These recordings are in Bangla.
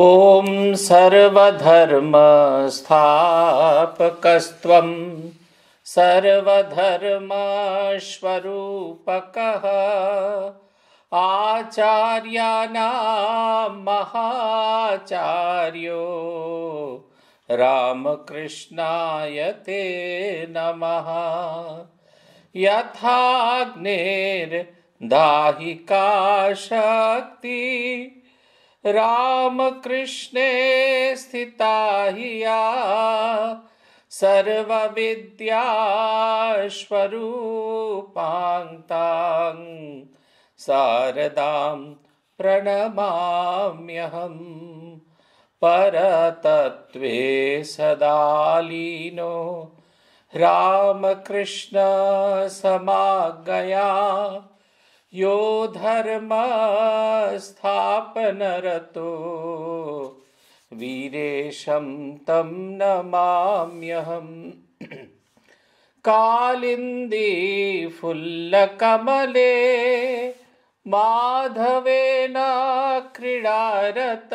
ॐ सर्वधर्मस्थापकस्त्वं सर्वधर्माश्वरूपकः आचार्यानां महाचार्यो रामकृष्णाय ते नमः यथाग्नेर्दाहिका शक्ति रामकृष्णे स्थिता हि या सर्वविद्या शारदां प्रणमाम्यहं परतत्वे सदालीनो रामकृष्णसमागया यो धर्मस्थापनरतो वीरेशं तं नमाम्यहम् फुल्लकमले माधवेन क्रीडारत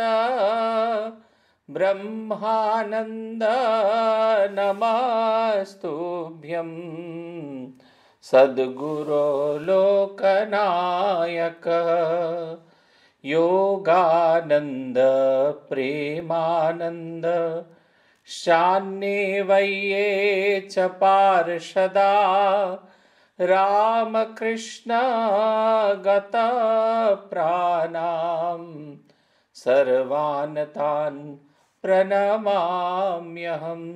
नमास्तुभ्यं। सद्गुरो प्रेमानन्द शान्ये वैये च पार्षदा गतप्राणां सर्वान् तान् प्रणमाम्यहम्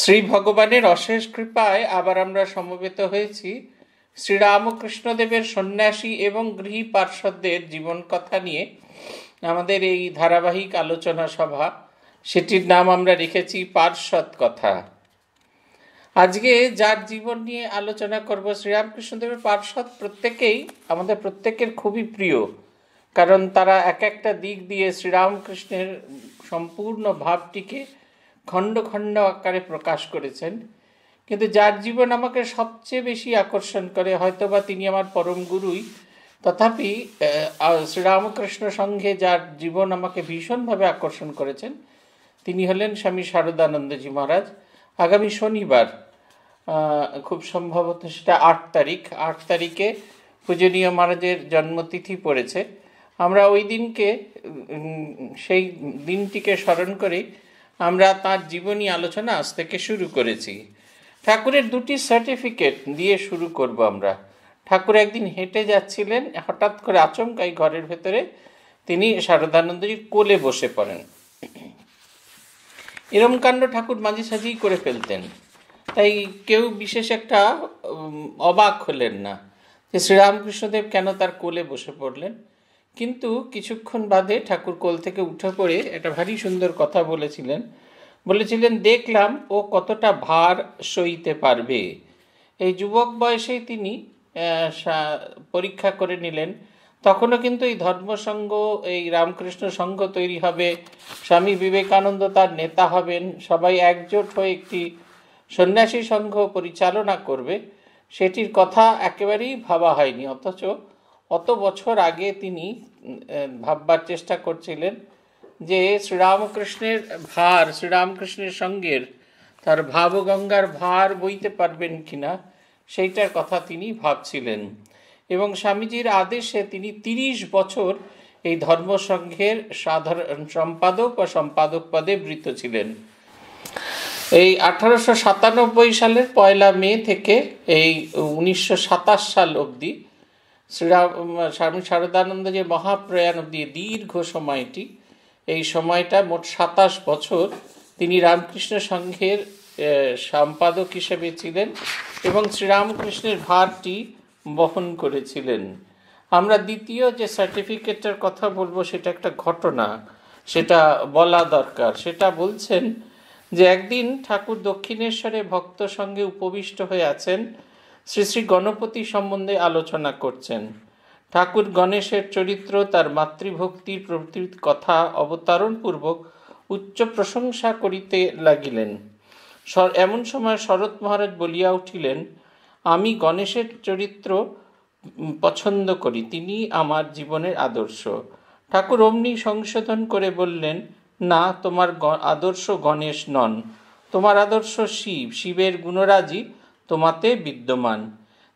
শ্রী ভগবানের অশেষ কৃপায় আবার আমরা সমবেত হয়েছি শ্রীরামকৃষ্ণদেবের সন্ন্যাসী এবং গৃহী পার্শ্বদের জীবন কথা নিয়ে আমাদের এই ধারাবাহিক আলোচনা সভা সেটির নাম আমরা রেখেছি পার্শ্বদ কথা আজকে যার জীবন নিয়ে আলোচনা করব শ্রীরামকৃষ্ণদেবের পার্শ্বদ প্রত্যেকেই আমাদের প্রত্যেকের খুবই প্রিয় কারণ তারা এক একটা দিক দিয়ে শ্রীরামকৃষ্ণের সম্পূর্ণ ভাবটিকে খণ্ড খণ্ড আকারে প্রকাশ করেছেন কিন্তু যার জীবন আমাকে সবচেয়ে বেশি আকর্ষণ করে হয়তোবা তিনি আমার পরম গুরুই তথাপি শ্রীরামকৃষ্ণ সঙ্ঘে যার জীবন আমাকে ভীষণভাবে আকর্ষণ করেছেন তিনি হলেন স্বামী শারদানন্দজি মহারাজ আগামী শনিবার খুব সম্ভবত সেটা আট তারিখ আট তারিখে পূজনীয় মহারাজের জন্মতিথি পড়েছে আমরা ওই দিনকে সেই দিনটিকে স্মরণ করেই আমরা তার জীবনী আলোচনা আজ থেকে শুরু করেছি ঠাকুরের দুটি সার্টিফিকেট দিয়ে শুরু করব আমরা ঠাকুর একদিন হেঁটে যাচ্ছিলেন হঠাৎ করে আচমকাই ঘরের ভেতরে তিনি শারদানন্দজির কোলে বসে পড়েন এরম কাণ্ড ঠাকুর মাঝে সাঝেই করে ফেলতেন তাই কেউ বিশেষ একটা অবাক হলেন না যে শ্রীরামকৃষ্ণদেব কেন তার কোলে বসে পড়লেন কিন্তু কিছুক্ষণ বাদে ঠাকুর কোল থেকে উঠে পড়ে একটা ভারী সুন্দর কথা বলেছিলেন বলেছিলেন দেখলাম ও কতটা ভার সইতে পারবে এই যুবক বয়সেই তিনি পরীক্ষা করে নিলেন তখনও কিন্তু এই ধর্মসংঘ এই রামকৃষ্ণ সংঘ তৈরি হবে স্বামী বিবেকানন্দ তার নেতা হবেন সবাই একজোট হয়ে একটি সন্ন্যাসী সংঘ পরিচালনা করবে সেটির কথা একেবারেই ভাবা হয়নি অথচ কত বছর আগে তিনি ভাববার চেষ্টা করছিলেন যে শ্রীরামকৃষ্ণের ভার শ্রীরামকৃষ্ণের সঙ্গের তার ভাবগঙ্গার ভার বইতে পারবেন কিনা সেইটার কথা তিনি ভাবছিলেন এবং স্বামীজির আদেশে তিনি তিরিশ বছর এই ধর্মসংঘের সাধারণ সম্পাদক বা সম্পাদক পদে বৃত ছিলেন এই আঠারোশো সাতানব্বই সালের পয়লা মে থেকে এই উনিশশো সাতাশ সাল অবধি শ্রীরাম স্বামী শারদানন্দ যে মহাপ্রয়াণ অব্দি দীর্ঘ সময়টি এই সময়টা মোট সাতাশ বছর তিনি রামকৃষ্ণ সংঘের সম্পাদক হিসেবে ছিলেন এবং শ্রীরামকৃষ্ণের ভারটি বহন করেছিলেন আমরা দ্বিতীয় যে সার্টিফিকেটের কথা বলবো সেটা একটা ঘটনা সেটা বলা দরকার সেটা বলছেন যে একদিন ঠাকুর দক্ষিণেশ্বরে ভক্ত সঙ্গে উপবিষ্ট হয়ে আছেন শ্রী শ্রী গণপতি সম্বন্ধে আলোচনা করছেন ঠাকুর গণেশের চরিত্র তার মাতৃভক্তির প্রতি কথা অবতারণপূর্বক উচ্চ প্রশংসা করিতে লাগিলেন এমন সময় শরৎ মহারাজ বলিয়া উঠিলেন আমি গণেশের চরিত্র পছন্দ করি তিনি আমার জীবনের আদর্শ ঠাকুর অমনি সংশোধন করে বললেন না তোমার আদর্শ গণেশ নন তোমার আদর্শ শিব শিবের গুণরাজি তোমাতে বিদ্যমান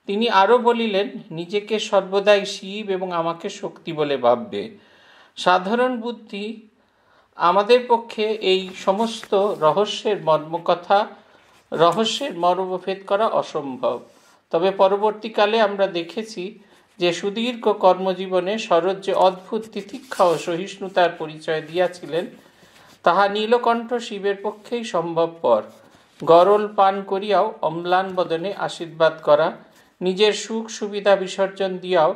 তিনি আরও বলিলেন নিজেকে সর্বদাই শিব এবং আমাকে শক্তি বলে ভাববে সাধারণ বুদ্ধি আমাদের পক্ষে এই সমস্ত রহস্যের মর্মকথা রহস্যের মর্মভেদ করা অসম্ভব তবে পরবর্তীকালে আমরা দেখেছি যে সুদীর্ঘ কর্মজীবনে শরৎ যে অদ্ভুত তিতিক্ষা ও সহিষ্ণুতার পরিচয় দিয়াছিলেন তাহা নীলকণ্ঠ শিবের পক্ষেই সম্ভবপর গরল পান করিয়াও অম্লান বদনে আশীর্বাদ করা নিজের সুখ সুবিধা বিসর্জন দিয়াও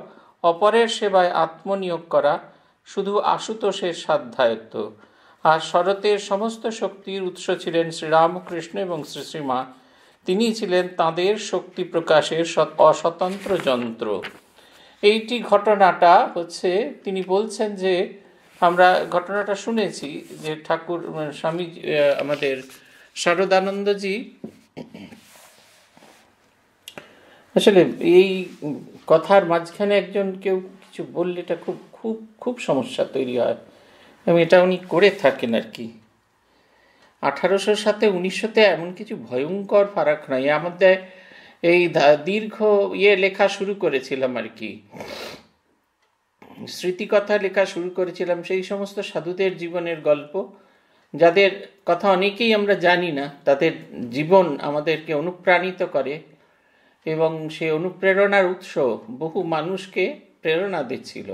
অপরের সেবায় আত্মনিয়োগ করা শুধু আশুতোষের সাধ্যায়ত্ত আর শরতের সমস্ত শক্তির উৎস ছিলেন শ্রীরামকৃষ্ণ এবং শ্রীশ্রীমা তিনি ছিলেন তাদের শক্তি প্রকাশের অস্বতন্ত্র যন্ত্র এইটি ঘটনাটা হচ্ছে তিনি বলছেন যে আমরা ঘটনাটা শুনেছি যে ঠাকুর স্বামী আমাদের শারদানন্দজি আসলে এই কথার মাঝখানে একজন কেউ কিছু বললে এটা খুব খুব খুব সমস্যা তৈরি হয় এবং এটা উনি করে থাকেন আর কি আঠারোশোর সাথে উনিশশোতে এমন কিছু ভয়ঙ্কর ফারাক নাই আমাদের এই দীর্ঘ ইয়ে লেখা শুরু করেছিলাম আর কি স্মৃতিকথা লেখা শুরু করেছিলাম সেই সমস্ত সাধুদের জীবনের গল্প যাদের কথা অনেকেই আমরা জানি না তাদের জীবন আমাদেরকে অনুপ্রাণিত করে এবং সে অনুপ্রেরণার উৎস বহু মানুষকে প্রেরণা দিচ্ছিল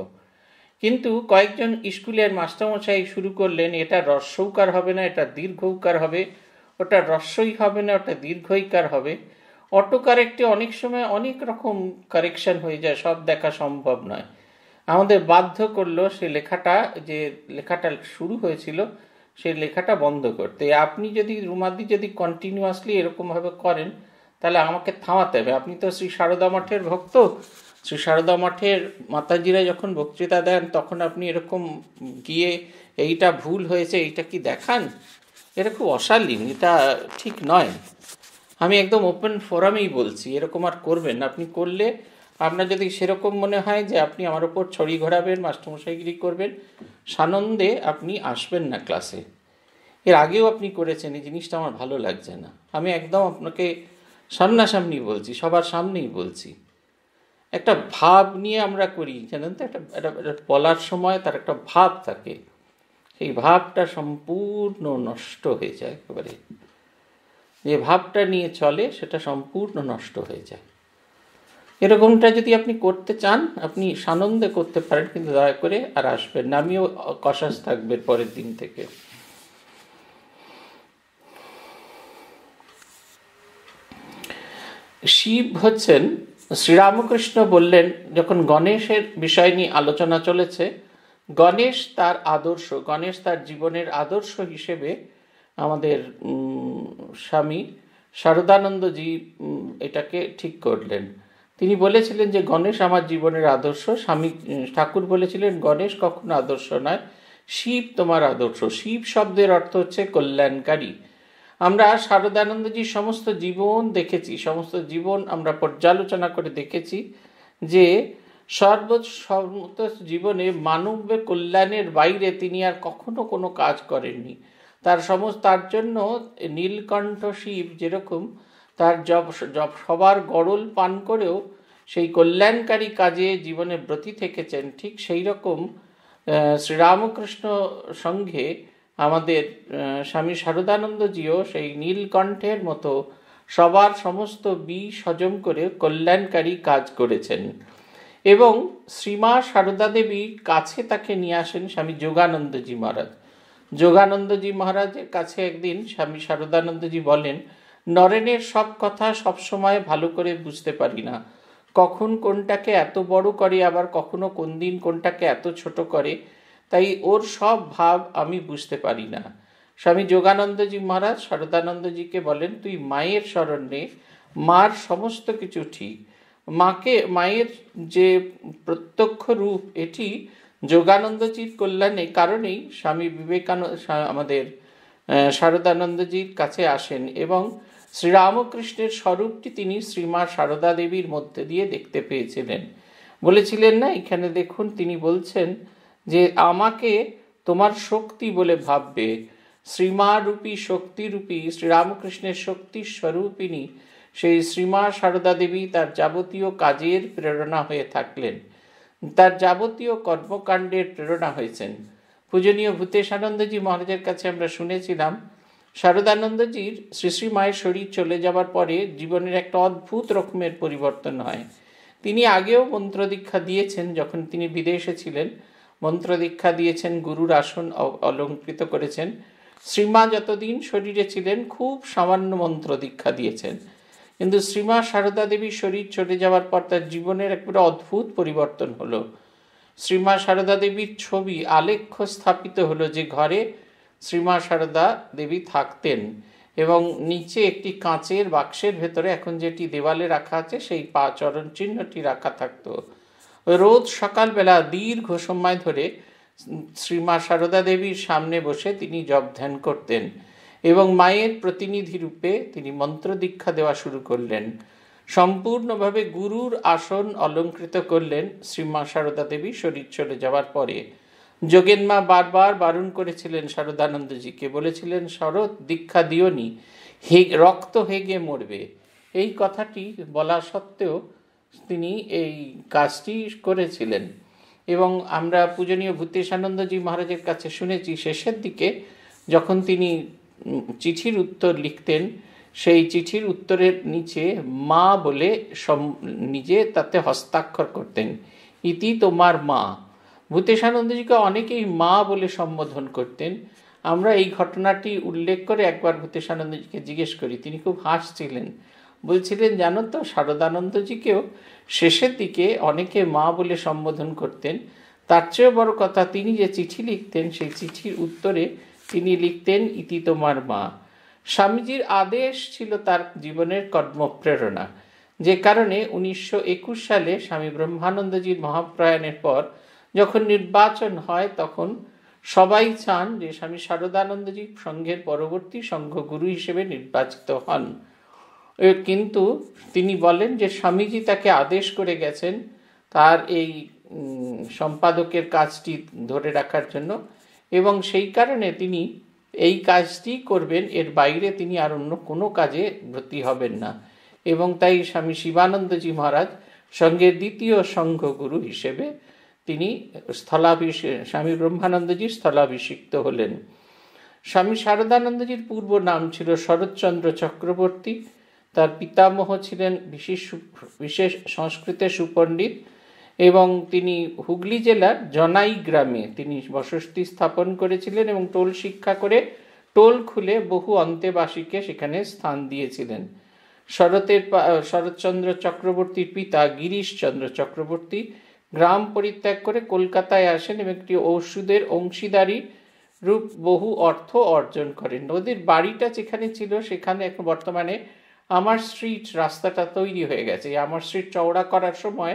কিন্তু কয়েকজন স্কুলের মাস্টারমশাই শুরু করলেন এটা রস্যৌকার হবে না এটা দীর্ঘকার হবে ওটা রস্যই হবে না ওটা দীর্ঘইকার হবে অটো কারেক্টে অনেক সময় অনেক রকম কারেকশন হয়ে যায় সব দেখা সম্ভব নয় আমাদের বাধ্য করলো সে লেখাটা যে লেখাটা শুরু হয়েছিল সেই লেখাটা বন্ধ করতে আপনি যদি রুমাদি যদি কন্টিনিউয়াসলি এরকমভাবে করেন তাহলে আমাকে থামাতে হবে আপনি তো শ্রী সারদা মঠের ভক্ত শ্রী সারদা মঠের মাতাজিরা যখন বক্তৃতা দেন তখন আপনি এরকম গিয়ে এইটা ভুল হয়েছে এইটা কি দেখান এটা খুব অশালীন এটা ঠিক নয় আমি একদম ওপেন ফোরামেই বলছি এরকম আর করবেন আপনি করলে আপনার যদি সেরকম মনে হয় যে আপনি আমার ওপর ছড়ি ঘোরাবেন মাস্টমশাইগিরি করবেন সানন্দে আপনি আসবেন না ক্লাসে এর আগেও আপনি করেছেন এই জিনিসটা আমার ভালো লাগছে না আমি একদম আপনাকে সামনাসামনি বলছি সবার সামনেই বলছি একটা ভাব নিয়ে আমরা করি জানেন তো একটা বলার সময় তার একটা ভাব থাকে সেই ভাবটা সম্পূর্ণ নষ্ট হয়ে যায় একেবারে যে ভাবটা নিয়ে চলে সেটা সম্পূর্ণ নষ্ট হয়ে যায় এরকমটা যদি আপনি করতে চান আপনি সানন্দে করতে পারেন কিন্তু দয়া করে আর আসবেন না আমিও কষাস থাকবে পরের দিন থেকে শিব হচ্ছেন শ্রীরামকৃষ্ণ বললেন যখন গণেশের বিষয় নিয়ে আলোচনা চলেছে গণেশ তার আদর্শ গণেশ তার জীবনের আদর্শ হিসেবে আমাদের স্বামী শারদানন্দজি এটাকে ঠিক করলেন তিনি বলেছিলেন যে গণেশ আমার জীবনের আদর্শ স্বামী ঠাকুর বলেছিলেন গণেশ কখনো আদর্শ নয় শিব তোমার আদর্শ শিব শব্দের অর্থ হচ্ছে কল্যাণকারী আমরা শারদানন্দজির সমস্ত জীবন দেখেছি সমস্ত জীবন আমরা পর্যালোচনা করে দেখেছি যে সর্ব সমস্ত জীবনে মানব কল্যাণের বাইরে তিনি আর কখনো কোনো কাজ করেননি তার সমস্ত তার জন্য নীলকণ্ঠ শিব যেরকম তার জব জব সবার গরল পান করেও সেই কল্যাণকারী কাজে জীবনে ব্রতী থেকেছেন ঠিক সেই রকম শ্রীরামকৃষ্ণ সঙ্ঘে আমাদের স্বামী শারদানন্দজিও সেই নীলকণ্ঠের মতো সবার সমস্ত বিষ হজম করে কল্যাণকারী কাজ করেছেন এবং শ্রীমা সারদা দেবীর কাছে তাকে নিয়ে আসেন স্বামী যোগানন্দজি মহারাজ যোগানন্দজি মহারাজের কাছে একদিন স্বামী শারদানন্দজি বলেন নরেনের সব কথা সবসময় ভালো করে বুঝতে পারি না কখন কোনটাকে এত বড় করে আবার কখনো কোন দিন কোনটাকে এত ছোট করে তাই ওর সব ভাব আমি বুঝতে পারি না স্বামী যোগানন্দজি মহারাজ সরদানন্দজিকে বলেন তুই মায়ের স্মরণ নে মার সমস্ত কিছু ঠিক মাকে মায়ের যে প্রত্যক্ষ রূপ এটি যোগানন্দজির কল্যাণে কারণেই স্বামী বিবেকানন্দ আমাদের শারদানন্দজির কাছে আসেন এবং শ্রীরামকৃষ্ণের স্বরূপটি তিনি শ্রীমা সারদা দেবীর মধ্যে দিয়ে দেখতে পেয়েছিলেন বলেছিলেন না এখানে দেখুন তিনি বলছেন যে আমাকে তোমার শক্তি বলে ভাববে শ্রীমা রূপী শক্তিরূপী শ্রীরামকৃষ্ণের শক্তি স্বরূপিনী সেই শ্রীমা সারদা দেবী তার যাবতীয় কাজের প্রেরণা হয়ে থাকলেন তার যাবতীয় কর্মকাণ্ডের প্রেরণা হয়েছেন পূজনীয় ভূতেশানন্দজি মহারাজের কাছে আমরা শুনেছিলাম শারদানন্দজির শ্রী শ্রী মায়ের শরীর চলে যাবার পরে জীবনের একটা অদ্ভুত রকমের পরিবর্তন হয় তিনি আগেও মন্ত্র দীক্ষা দিয়েছেন যখন তিনি বিদেশে ছিলেন মন্ত্র দীক্ষা দিয়েছেন গুরুর আসন অলঙ্কৃত করেছেন শ্রীমা যতদিন শরীরে ছিলেন খুব সামান্য মন্ত্র দীক্ষা দিয়েছেন কিন্তু শ্রীমা সারদা দেবীর শরীর চলে যাওয়ার পর তার জীবনের একবারে অদ্ভুত পরিবর্তন হলো শ্রীমা সারদা দেবীর ছবি আলেখ্য স্থাপিত হলো যে ঘরে শ্রীমা সারদা দেবী থাকতেন এবং নিচে একটি কাঁচের বাক্সের ভেতরে এখন যেটি দেওয়ালে রাখা আছে সেই পা চরণ চিহ্নটি রাখা থাকতো রোজ সকালবেলা দীর্ঘ সময় ধরে শ্রীমা সারদা দেবীর সামনে বসে তিনি জপ ধ্যান করতেন এবং মায়ের প্রতিনিধি রূপে তিনি মন্ত্র দীক্ষা দেওয়া শুরু করলেন সম্পূর্ণভাবে গুরুর আসন অলঙ্কৃত করলেন শ্রীমা সারদা দেবী শরীর চলে যাওয়ার পরে যোগেন মা বারবার বারণ করেছিলেন শারদানন্দজিকে বলেছিলেন শরৎ দীক্ষা দিওনি হে রক্ত হেগে মরবে এই কথাটি বলা সত্ত্বেও তিনি এই কাজটি করেছিলেন এবং আমরা পূজনীয় ভূতেশানন্দজি মহারাজের কাছে শুনেছি শেষের দিকে যখন তিনি চিঠির উত্তর লিখতেন সেই চিঠির উত্তরের নিচে মা বলে নিজে তাতে হস্তাক্ষর করতেন ইতি তোমার মা ভূতেশানন্দজিকে অনেকেই মা বলে সম্বোধন করতেন আমরা এই ঘটনাটি উল্লেখ করে একবার ভূতেশানন্দজিকে জিজ্ঞেস করি তিনি খুব হাসছিলেন বলছিলেন জানো তো শারদানন্দজিকেও শেষের দিকে অনেকে মা বলে সম্বোধন করতেন তার চেয়েও বড় কথা তিনি যে চিঠি লিখতেন সেই চিঠির উত্তরে তিনি লিখতেন ইতি তোমার মা স্বামীজির আদেশ ছিল তার জীবনের কর্মপ্রেরণা যে কারণে উনিশশো সালে স্বামী ব্রহ্মানন্দজির মহাপ্রয়াণের পর যখন নির্বাচন হয় তখন সবাই চান যে স্বামী শারদানন্দজি সংঘের পরবর্তী সংঘগুরু হিসেবে নির্বাচিত হন কিন্তু তিনি বলেন যে স্বামীজি তাকে আদেশ করে গেছেন তার এই সম্পাদকের কাজটি ধরে রাখার জন্য এবং সেই কারণে তিনি এই কাজটি করবেন এর বাইরে তিনি আর অন্য কোনো কাজে ভর্তি হবেন না এবং তাই স্বামী শিবানন্দজি মহারাজ সঙ্গে দ্বিতীয় সংঘগুরু হিসেবে তিনি স্থলাভিষে স্বামী ব্রহ্মানন্দজির স্থলাভিষিক্ত হলেন স্বামী শারদানন্দজির পূর্ব নাম ছিল শরৎচন্দ্র চক্রবর্তী তার পিতামহ ছিলেন বিশেষ বিশেষ সংস্কৃতে সুপণ্ডিত এবং তিনি হুগলি জেলার জনাই গ্রামে তিনি বসতি স্থাপন করেছিলেন এবং টোল শিক্ষা করে টোল খুলে বহু অন্তেবাসীকে সেখানে স্থান দিয়েছিলেন শরতের শরৎচন্দ্র চক্রবর্তীর পিতা গিরিশচন্দ্র চক্রবর্তী গ্রাম পরিত্যাগ করে কলকাতায় আসেন এবং একটি ঔষধের অংশীদারি রূপ বহু অর্থ অর্জন করেন ওদের বাড়িটা যেখানে ছিল সেখানে এখন বর্তমানে আমার স্ট্রিট রাস্তাটা তৈরি হয়ে গেছে আমার স্ট্রিট চওড়া করার সময়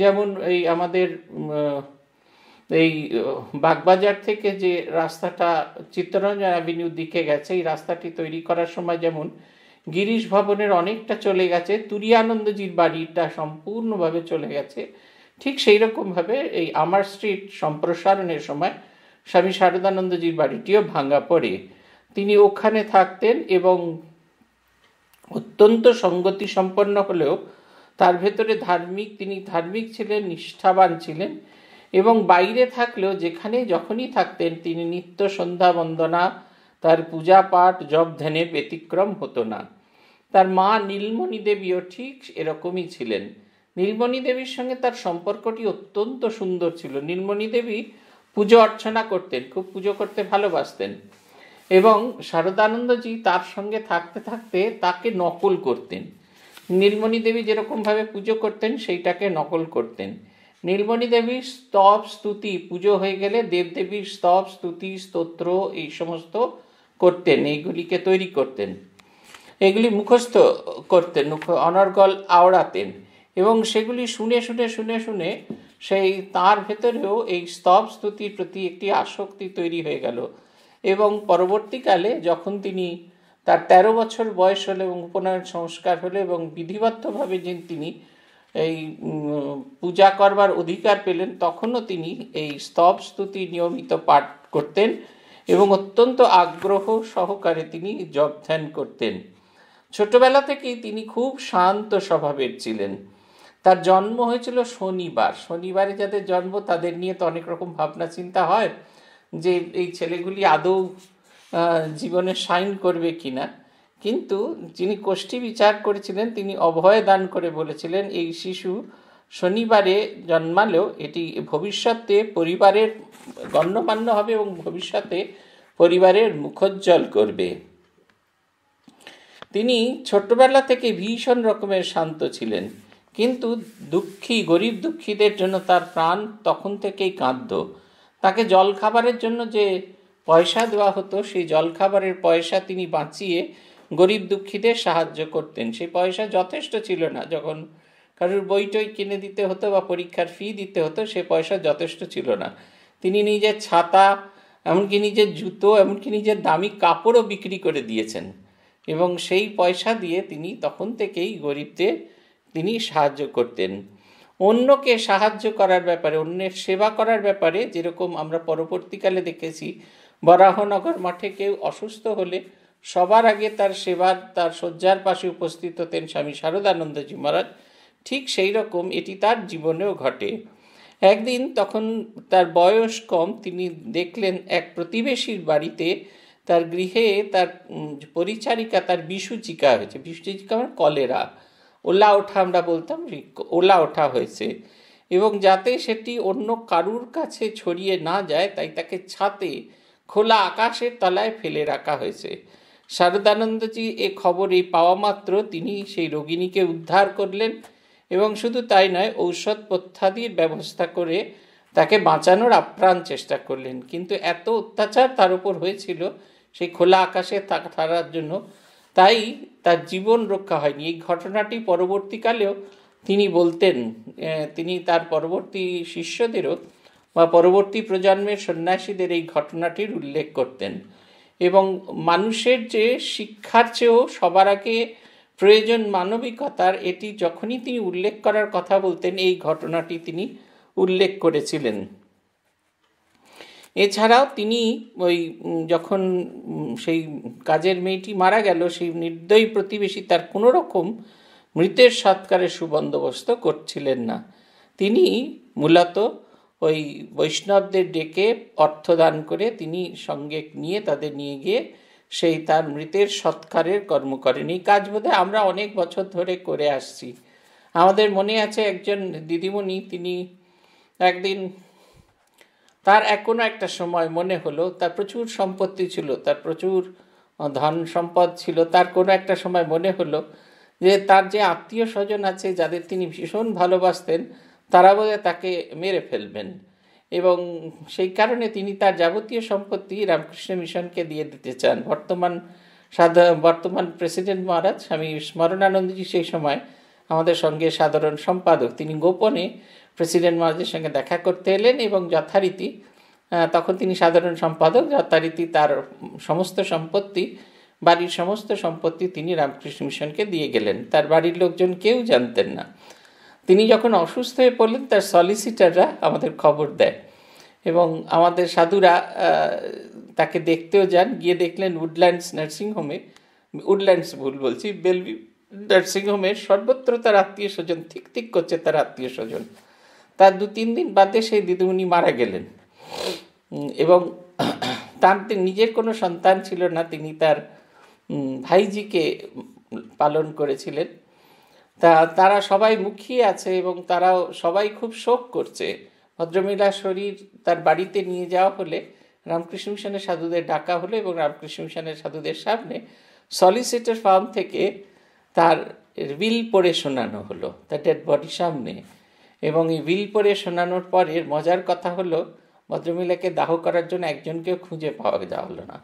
যেমন এই আমাদের এই বাগবাজার থেকে যে রাস্তাটা চিত্তরঞ্জন অ্যাভিনিউ দিকে গেছে এই রাস্তাটি তৈরি করার সময় যেমন গিরিশ ভবনের অনেকটা চলে গেছে তুরিয়ানন্দজির বাড়িটা সম্পূর্ণভাবে চলে গেছে ঠিক সেই রকমভাবে এই আমার স্ট্রিট সম্প্রসারণের সময় স্বামী শারদানন্দজির বাড়িটিও ভাঙা পড়ে তিনি ওখানে থাকতেন এবং অত্যন্ত সঙ্গতি সম্পন্ন হলেও তার ভেতরে ধার্মিক তিনি ধার্মিক ছিলেন নিষ্ঠাবান ছিলেন এবং বাইরে থাকলেও যেখানে যখনই থাকতেন তিনি নিত্য সন্ধ্যা বন্দনা তার পূজা পাঠ জব ধ্যানের ব্যতিক্রম হতো না তার মা নীলমণি দেবীও ঠিক এরকমই ছিলেন নীলমণি দেবীর সঙ্গে তার সম্পর্কটি অত্যন্ত সুন্দর ছিল নীলমণি দেবী পুজো অর্চনা করতেন খুব পুজো করতে ভালোবাসতেন এবং শারদানন্দজি তার সঙ্গে থাকতে থাকতে তাকে নকল করতেন নীলমণি দেবী যেরকমভাবে পুজো করতেন সেইটাকে নকল করতেন নীলমণি দেবীর স্তব স্তুতি পুজো হয়ে গেলে দেবদেবীর স্তব স্তুতি স্তোত্র এই সমস্ত করতেন এইগুলিকে তৈরি করতেন এগুলি মুখস্থ করতেন অনর্গল আওড়াতেন এবং সেগুলি শুনে শুনে শুনে শুনে সেই তার ভেতরেও এই স্তব স্তুতির প্রতি একটি আসক্তি তৈরি হয়ে গেল এবং পরবর্তীকালে যখন তিনি তার ১৩ বছর বয়স হলো এবং উপনয়ন সংস্কার হলো এবং বিধিবদ্ধভাবে যে তিনি এই পূজা করবার অধিকার পেলেন তখনও তিনি এই স্তব স্তুতি নিয়মিত পাঠ করতেন এবং অত্যন্ত আগ্রহ সহকারে তিনি জপ ধ্যান করতেন ছোটবেলা থেকেই তিনি খুব শান্ত স্বভাবের ছিলেন তার জন্ম হয়েছিল শনিবার শনিবারে যাদের জন্ম তাদের নিয়ে তো অনেক রকম ভাবনা চিন্তা হয় যে এই ছেলেগুলি আদৌ জীবনে সাইন করবে কিনা কিন্তু যিনি কোষ্ঠী বিচার করেছিলেন তিনি অভয় দান করে বলেছিলেন এই শিশু শনিবারে জন্মালেও এটি ভবিষ্যতে পরিবারের গণ্যমান্য হবে এবং ভবিষ্যতে পরিবারের মুখোজ্জ্বল করবে তিনি ছোট্টবেলা থেকে ভীষণ রকমের শান্ত ছিলেন কিন্তু দুঃখী গরিব দুঃখীদের জন্য তার প্রাণ তখন থেকেই কাঁদ্য তাকে জল খাবারের জন্য যে পয়সা দেওয়া হতো সেই জল খাবারের পয়সা তিনি বাঁচিয়ে গরিব দুঃখীদের সাহায্য করতেন সেই পয়সা যথেষ্ট ছিল না যখন কারোর বইটই কিনে দিতে হতো বা পরীক্ষার ফি দিতে হতো সে পয়সা যথেষ্ট ছিল না তিনি নিজের ছাতা এমনকি নিজের জুতো এমনকি নিজের দামি কাপড়ও বিক্রি করে দিয়েছেন এবং সেই পয়সা দিয়ে তিনি তখন থেকেই গরিবদের তিনি সাহায্য করতেন অন্যকে সাহায্য করার ব্যাপারে অন্যের সেবা করার ব্যাপারে যেরকম আমরা পরবর্তীকালে দেখেছি বরাহনগর মঠে কেউ অসুস্থ হলে সবার আগে তার সেবার তার শয্যার পাশে উপস্থিত হতেন স্বামী শারদানন্দজি মহারাজ ঠিক সেই রকম এটি তার জীবনেও ঘটে একদিন তখন তার বয়স কম তিনি দেখলেন এক প্রতিবেশীর বাড়িতে তার গৃহে তার পরিচারিকা তার বিষুচিকা হয়েছে বিষুচিকা মানে কলেরা ওলা ওঠা আমরা বলতাম ওলা ওঠা হয়েছে এবং যাতে সেটি অন্য কারুর কাছে ছড়িয়ে না যায় তাই তাকে ছাতে খোলা আকাশের তলায় ফেলে রাখা হয়েছে শারদানন্দজি এ খবর এই পাওয়া মাত্র তিনি সেই রোগিণীকে উদ্ধার করলেন এবং শুধু তাই নয় ঔষধ পথ্যাদির ব্যবস্থা করে তাকে বাঁচানোর আপ্রাণ চেষ্টা করলেন কিন্তু এত অত্যাচার তার উপর হয়েছিল সেই খোলা আকাশে থাকার জন্য তাই তার জীবন রক্ষা হয়নি এই ঘটনাটি পরবর্তীকালেও তিনি বলতেন তিনি তার পরবর্তী শিষ্যদেরও বা পরবর্তী প্রজন্মের সন্ন্যাসীদের এই ঘটনাটির উল্লেখ করতেন এবং মানুষের যে শিক্ষার চেয়েও সবার আগে প্রয়োজন মানবিকতার এটি যখনই তিনি উল্লেখ করার কথা বলতেন এই ঘটনাটি তিনি উল্লেখ করেছিলেন এছাড়াও তিনি ওই যখন সেই কাজের মেয়েটি মারা গেল সেই নির্দয়ী প্রতিবেশী তার কোনো রকম মৃতের সৎকারের সুবন্দোবস্ত করছিলেন না তিনি মূলত ওই বৈষ্ণবদের ডেকে অর্থ দান করে তিনি সঙ্গে নিয়ে তাদের নিয়ে গিয়ে সেই তার মৃতের সৎকারের কর্ম করেন এই কাজ বোধহয় আমরা অনেক বছর ধরে করে আসছি আমাদের মনে আছে একজন দিদিমণি তিনি একদিন তার এক কোনো একটা সময় মনে হলো তার প্রচুর সম্পত্তি ছিল তার প্রচুর ধন সম্পদ ছিল তার কোনো একটা সময় মনে হলো যে তার যে আত্মীয় স্বজন আছে যাদের তিনি ভীষণ ভালোবাসতেন তারা বোধহয় তাকে মেরে ফেলবেন এবং সেই কারণে তিনি তার যাবতীয় সম্পত্তি রামকৃষ্ণ মিশনকে দিয়ে দিতে চান বর্তমান সাধারণ বর্তমান প্রেসিডেন্ট মহারাজ স্বামী স্মরণানন্দজি সেই সময় আমাদের সঙ্গে সাধারণ সম্পাদক তিনি গোপনে প্রেসিডেন্ট মহাজের সঙ্গে দেখা করতে এলেন এবং যথারীতি তখন তিনি সাধারণ সম্পাদক যথারীতি তার সমস্ত সম্পত্তি বাড়ির সমস্ত সম্পত্তি তিনি রামকৃষ্ণ মিশনকে দিয়ে গেলেন তার বাড়ির লোকজন কেউ জানতেন না তিনি যখন অসুস্থ হয়ে পড়লেন তার সলিসিটাররা আমাদের খবর দেয় এবং আমাদের সাধুরা তাকে দেখতেও যান গিয়ে দেখলেন উডল্যান্ডস নার্সিংহোমে উডল্যান্ডস ভুল বলছি বেলবি নার্সিংহোমে সর্বত্র তার আত্মীয় স্বজন ঠিক ঠিক করছে তার আত্মীয় স্বজন তার দু তিন দিন বাদে সেই দিদিমণি মারা গেলেন এবং তার নিজের কোনো সন্তান ছিল না তিনি তার ভাইজিকে পালন করেছিলেন তা তারা সবাই মুখিয়ে আছে এবং তারাও সবাই খুব শোক করছে ভদ্রমিলা শরীর তার বাড়িতে নিয়ে যাওয়া হলে রামকৃষ্ণ মিশনের সাধুদের ডাকা হলো এবং রামকৃষ্ণ মিশনের সাধুদের সামনে সলিসিটর ফার্ম থেকে তার উইল পড়ে শোনানো হলো তার ডেড বডির সামনে এবং এই বিল পড়ে শোনানোর এর মজার কথা হলো ভদ্রমিলাকে দাহ করার জন্য একজনকেও খুঁজে পাওয়া যাওয়া হলো না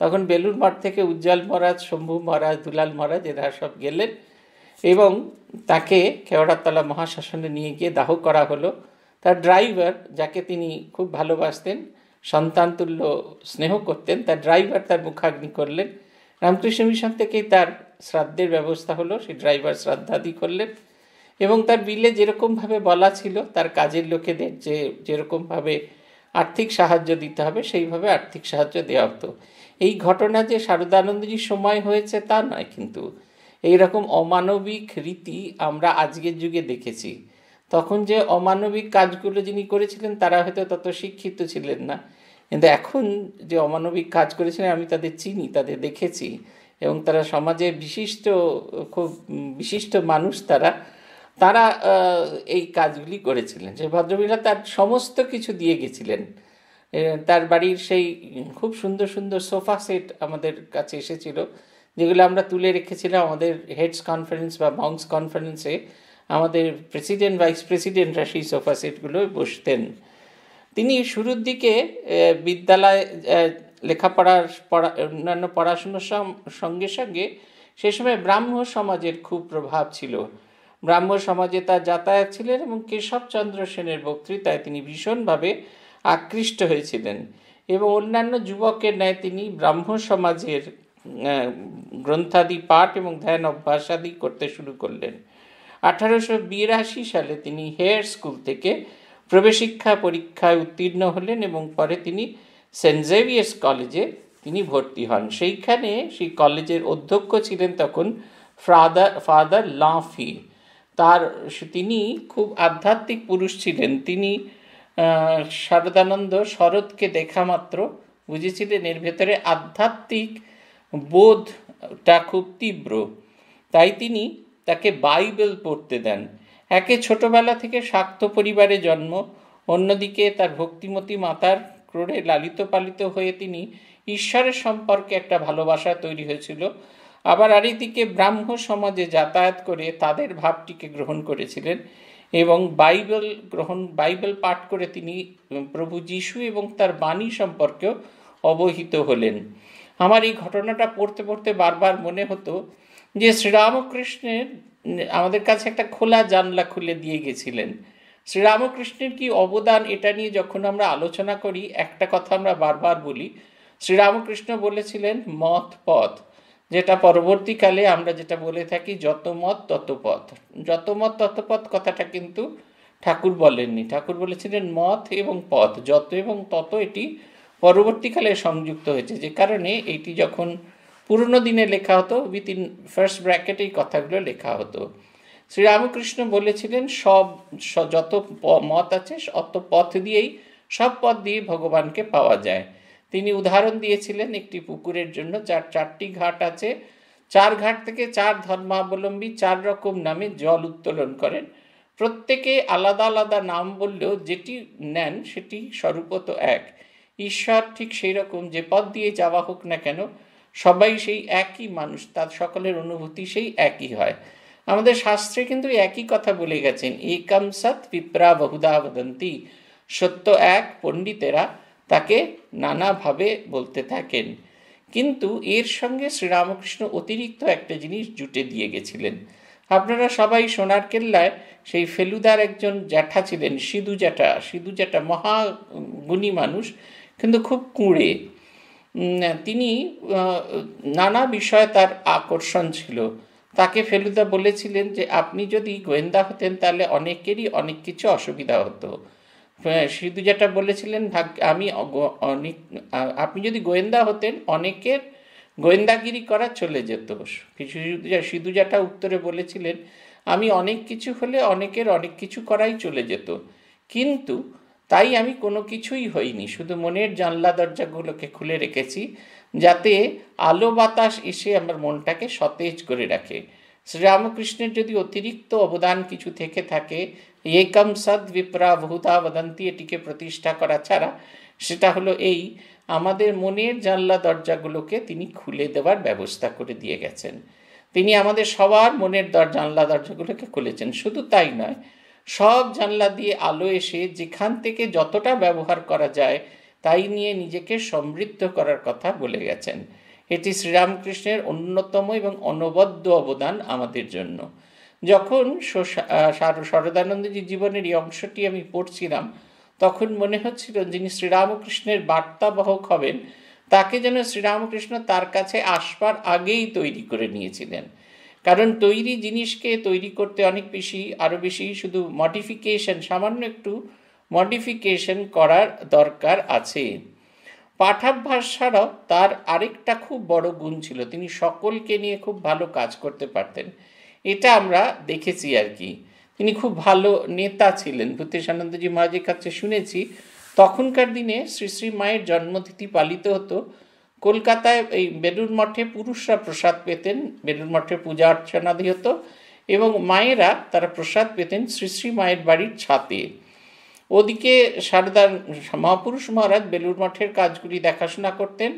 তখন বেলুর মঠ থেকে উজ্জ্বল মহারাজ শম্ভু মহারাজ দুলাল মহারাজ এরা সব গেলেন এবং তাকে কেওড়াতলা মহাশাসনে নিয়ে গিয়ে দাহ করা হলো তার ড্রাইভার যাকে তিনি খুব ভালোবাসতেন সন্তানতুল্য স্নেহ করতেন তার ড্রাইভার তার মুখাগ্নি করলেন রামকৃষ্ণ মিশন থেকেই তার শ্রাদ্ধের ব্যবস্থা হলো সেই ড্রাইভার শ্রাদ্ধাদি করলেন এবং তার বিলে যেরকমভাবে বলা ছিল তার কাজের লোকেদের যে যেরকমভাবে আর্থিক সাহায্য দিতে হবে সেইভাবে আর্থিক সাহায্য দেওয়া হতো এই ঘটনা যে শারদানন্দজির সময় হয়েছে তা নয় কিন্তু এই রকম অমানবিক রীতি আমরা আজকের যুগে দেখেছি তখন যে অমানবিক কাজগুলো যিনি করেছিলেন তারা হয়তো তত শিক্ষিত ছিলেন না কিন্তু এখন যে অমানবিক কাজ করেছিলেন আমি তাদের চিনি তাদের দেখেছি এবং তারা সমাজে বিশিষ্ট খুব বিশিষ্ট মানুষ তারা তারা এই কাজগুলি করেছিলেন সেই ভদ্রমহিলা তার সমস্ত কিছু দিয়ে গেছিলেন তার বাড়ির সেই খুব সুন্দর সুন্দর সোফা সেট আমাদের কাছে এসেছিল যেগুলো আমরা তুলে রেখেছিলাম আমাদের হেডস কনফারেন্স বা মাউন্টস কনফারেন্সে আমাদের প্রেসিডেন্ট ভাইস প্রেসিডেন্টরা সেই সোফা সেটগুলো বসতেন তিনি শুরুর দিকে বিদ্যালয় লেখাপড়ার পড়া অন্যান্য পড়াশুনোর সঙ্গে সঙ্গে সে সময় ব্রাহ্ম সমাজের খুব প্রভাব ছিল ব্রাহ্ম সমাজে তার যাতায়াত ছিলেন এবং কেশবচন্দ্র সেনের বক্তৃতায় তিনি ভীষণভাবে আকৃষ্ট হয়েছিলেন এবং অন্যান্য যুবকের ন্যায় তিনি ব্রাহ্ম সমাজের গ্রন্থাদি পাঠ এবং ধ্যান অভ্যাসাদি করতে শুরু করলেন আঠারোশো বিরাশি সালে তিনি হেয়ার স্কুল থেকে প্রবেশিক্ষা পরীক্ষায় উত্তীর্ণ হলেন এবং পরে তিনি সেন্ট জেভিয়ার্স কলেজে তিনি ভর্তি হন সেইখানে সেই কলেজের অধ্যক্ষ ছিলেন তখন ফাদার ফাদার লাফি তার তিনি খুব আধ্যাত্মিক পুরুষ ছিলেন তিনি শারদানন্দ শরৎকে দেখা মাত্র বুঝেছিলেন এর ভেতরে আধ্যাত্মিক বোধটা খুব তীব্র তাই তিনি তাকে বাইবেল পড়তে দেন একে ছোটবেলা থেকে শাক্ত পরিবারে জন্ম অন্যদিকে তার ভক্তিমতী মাতার ক্রোড়ে লালিত পালিত হয়ে তিনি ঈশ্বরের সম্পর্কে একটা ভালোবাসা তৈরি হয়েছিল আবার আরেকদিকে ব্রাহ্ম সমাজে যাতায়াত করে তাদের ভাবটিকে গ্রহণ করেছিলেন এবং বাইবেল গ্রহণ বাইবেল পাঠ করে তিনি প্রভু যিশু এবং তার বাণী সম্পর্কেও অবহিত হলেন আমার এই ঘটনাটা পড়তে পড়তে বারবার মনে হতো যে শ্রীরামকৃষ্ণের আমাদের কাছে একটা খোলা জানলা খুলে দিয়ে গেছিলেন শ্রীরামকৃষ্ণের কি অবদান এটা নিয়ে যখন আমরা আলোচনা করি একটা কথা আমরা বারবার বলি শ্রীরামকৃষ্ণ বলেছিলেন মত পথ যেটা পরবর্তীকালে আমরা যেটা বলে থাকি যত মত তত পথ যত মত তত পথ কথাটা কিন্তু ঠাকুর বলেননি ঠাকুর বলেছিলেন মত এবং পথ যত এবং তত এটি পরবর্তীকালে সংযুক্ত হয়েছে যে কারণে এটি যখন পুরনো দিনে লেখা হতো উইথ ইন ফার্স্ট ব্র্যাকেট এই কথাগুলো লেখা হতো শ্রীরামকৃষ্ণ বলেছিলেন সব যত মত আছে অত পথ দিয়েই সব পথ দিয়ে ভগবানকে পাওয়া যায় তিনি উদাহরণ দিয়েছিলেন একটি পুকুরের জন্য যার চারটি ঘাট আছে চার ঘাট থেকে চার ধর্মাবলম্বী চার রকম নামে জল উত্তোলন করেন প্রত্যেকে আলাদা আলাদা নাম বললেও যেটি নেন সেটি স্বরূপত এক ঈশ্বর ঠিক সেই রকম যে পথ দিয়ে যাওয়া হোক না কেন সবাই সেই একই মানুষ তার সকলের অনুভূতি সেই একই হয় আমাদের শাস্ত্রে কিন্তু একই কথা বলে গেছেন একাম সৎ পিপরা বহুদা বদন্তি সত্য এক পণ্ডিতেরা তাকে নানাভাবে বলতে থাকেন কিন্তু এর সঙ্গে শ্রীরামকৃষ্ণ অতিরিক্ত একটা জিনিস জুটে দিয়ে গেছিলেন আপনারা সবাই সোনার কেল্লায় সেই ফেলুদার একজন জ্যাঠা ছিলেন সিধু জ্যাঠা সিধু জ্যাঠা মহা গুণী মানুষ কিন্তু খুব কুঁড়ে তিনি নানা বিষয়ে তার আকর্ষণ ছিল তাকে ফেলুদা বলেছিলেন যে আপনি যদি গোয়েন্দা হতেন তাহলে অনেকেরই অনেক কিছু অসুবিধা হতো শ্রী হ্যাঁ, যেটা বলেছিলেন আমি অনেক আপনি যদি গোয়েন্দা হতেন অনেকের গোয়েন্দাগিরি করা চলে যেত সিধু জাটা উত্তরে বলেছিলেন আমি অনেক কিছু হলে অনেকের অনেক কিছু করাই চলে যেত কিন্তু তাই আমি কোনো কিছুই হইনি শুধু মনের জানলা দরজাগুলোকে খুলে রেখেছি যাতে আলো বাতাস এসে আমার মনটাকে সতেজ করে রাখে শ্রীরামকৃষ্ণের যদি অতিরিক্ত অবদান কিছু থেকে থাকে একম সদ বিপ্রা ভূতা বদন্তি এটিকে প্রতিষ্ঠা করা ছাড়া সেটা হলো এই আমাদের মনের জানলা দরজাগুলোকে তিনি খুলে দেওয়ার ব্যবস্থা করে দিয়ে গেছেন তিনি আমাদের সবার মনের দর জানলা দরজাগুলোকে খুলেছেন শুধু তাই নয় সব জানলা দিয়ে আলো এসে যেখান থেকে যতটা ব্যবহার করা যায় তাই নিয়ে নিজেকে সমৃদ্ধ করার কথা বলে গেছেন এটি শ্রীরামকৃষ্ণের অন্যতম এবং অনবদ্য অবদান আমাদের জন্য যখন সরদানন্দজির জীবনের এই অংশটি আমি পড়ছিলাম তখন মনে হচ্ছিল যিনি শ্রীরামকৃষ্ণের বার্তাবহক হবেন তাকে যেন শ্রীরামকৃষ্ণ তার কাছে আসবার আগেই তৈরি করে নিয়েছিলেন কারণ তৈরি জিনিসকে তৈরি করতে অনেক বেশি আরও বেশি শুধু মডিফিকেশন সামান্য একটু মডিফিকেশন করার দরকার আছে পাঠাভ্যাস ছাড়াও তার আরেকটা খুব বড় গুণ ছিল তিনি সকলকে নিয়ে খুব ভালো কাজ করতে পারতেন এটা আমরা দেখেছি আর কি তিনি খুব ভালো নেতা ছিলেন ভূতেশানন্দজি মহাজের কাছে শুনেছি তখনকার দিনে শ্রী শ্রী মায়ের জন্মতিথি পালিত হতো কলকাতায় এই বেলুর মঠে পুরুষরা প্রসাদ পেতেন বেলুর মঠে পূজা অর্চনাদি হতো এবং মায়েরা তারা প্রসাদ পেতেন শ্রী শ্রী মায়ের বাড়ির ছাতে ওদিকে সারদার মহাপুরুষ মহারাজ বেলুর মঠের কাজগুলি দেখাশোনা করতেন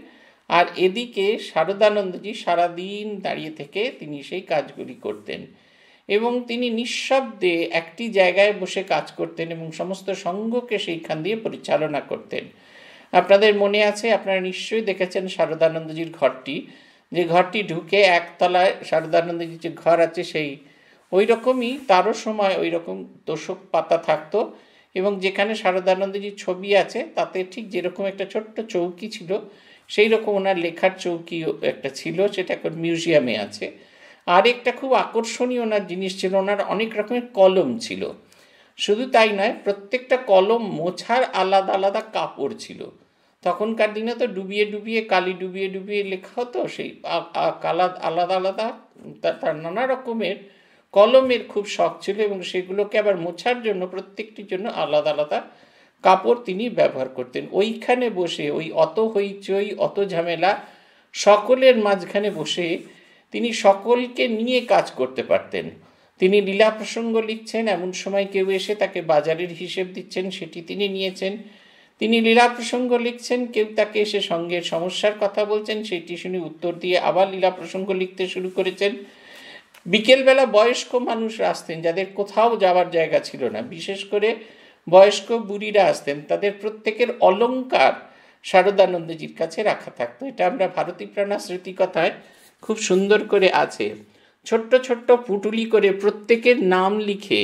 আর এদিকে শারদানন্দজি সারাদিন দাঁড়িয়ে থেকে তিনি সেই কাজগুলি করতেন এবং তিনি নিঃশব্দে একটি জায়গায় বসে কাজ করতেন এবং সমস্ত সংঘকে সেইখান দিয়ে পরিচালনা করতেন আপনাদের মনে আছে আপনারা নিশ্চয়ই দেখেছেন শারদানন্দজির ঘরটি যে ঘরটি ঢুকে একতলায় শারদানন্দজির যে ঘর আছে সেই ওই রকমই তারও সময় ওই রকম তোষক পাতা থাকতো এবং যেখানে শারদানন্দজির ছবি আছে তাতে ঠিক যেরকম একটা ছোট্ট চৌকি ছিল সেই রকম ওনার লেখার চৌকি একটা ছিল সেটা এখন মিউজিয়ামে আছে আর একটা খুব আকর্ষণীয় ওনার জিনিস ছিল ওনার অনেক রকমের কলম ছিল শুধু তাই নয় প্রত্যেকটা কলম মোছার আলাদা আলাদা কাপড় ছিল তখনকার দিনে তো ডুবিয়ে ডুবিয়ে কালি ডুবিয়ে ডুবিয়ে লেখা হতো সেই আলাদা আলাদা তার নানা রকমের কলমের খুব শখ ছিল এবং সেগুলোকে আবার মোছার জন্য প্রত্যেকটির জন্য আলাদা আলাদা কাপড় তিনি ব্যবহার করতেন ওইখানে বসে ওই অত হইচই অত ঝামেলা সকলের মাঝখানে বসে তিনি সকলকে নিয়ে কাজ করতে পারতেন তিনি লীলা প্রসঙ্গ লিখছেন এমন সময় কেউ এসে তাকে বাজারের হিসেব দিচ্ছেন সেটি তিনি নিয়েছেন তিনি লীলা প্রসঙ্গ লিখছেন কেউ তাকে এসে সঙ্গে সমস্যার কথা বলছেন সেটি শুনে উত্তর দিয়ে আবার লীলা প্রসঙ্গ লিখতে শুরু করেছেন বিকেলবেলা বয়স্ক মানুষ আসতেন যাদের কোথাও যাওয়ার জায়গা ছিল না বিশেষ করে বয়স্ক বুড়িরা আসতেন তাদের প্রত্যেকের অলঙ্কার শারদানন্দজির কাছে রাখা থাকতো এটা আমরা ভারতী প্রাণা স্মৃতিকথায় খুব সুন্দর করে আছে ছোট্ট ছোট্ট পুটুলি করে প্রত্যেকের নাম লিখে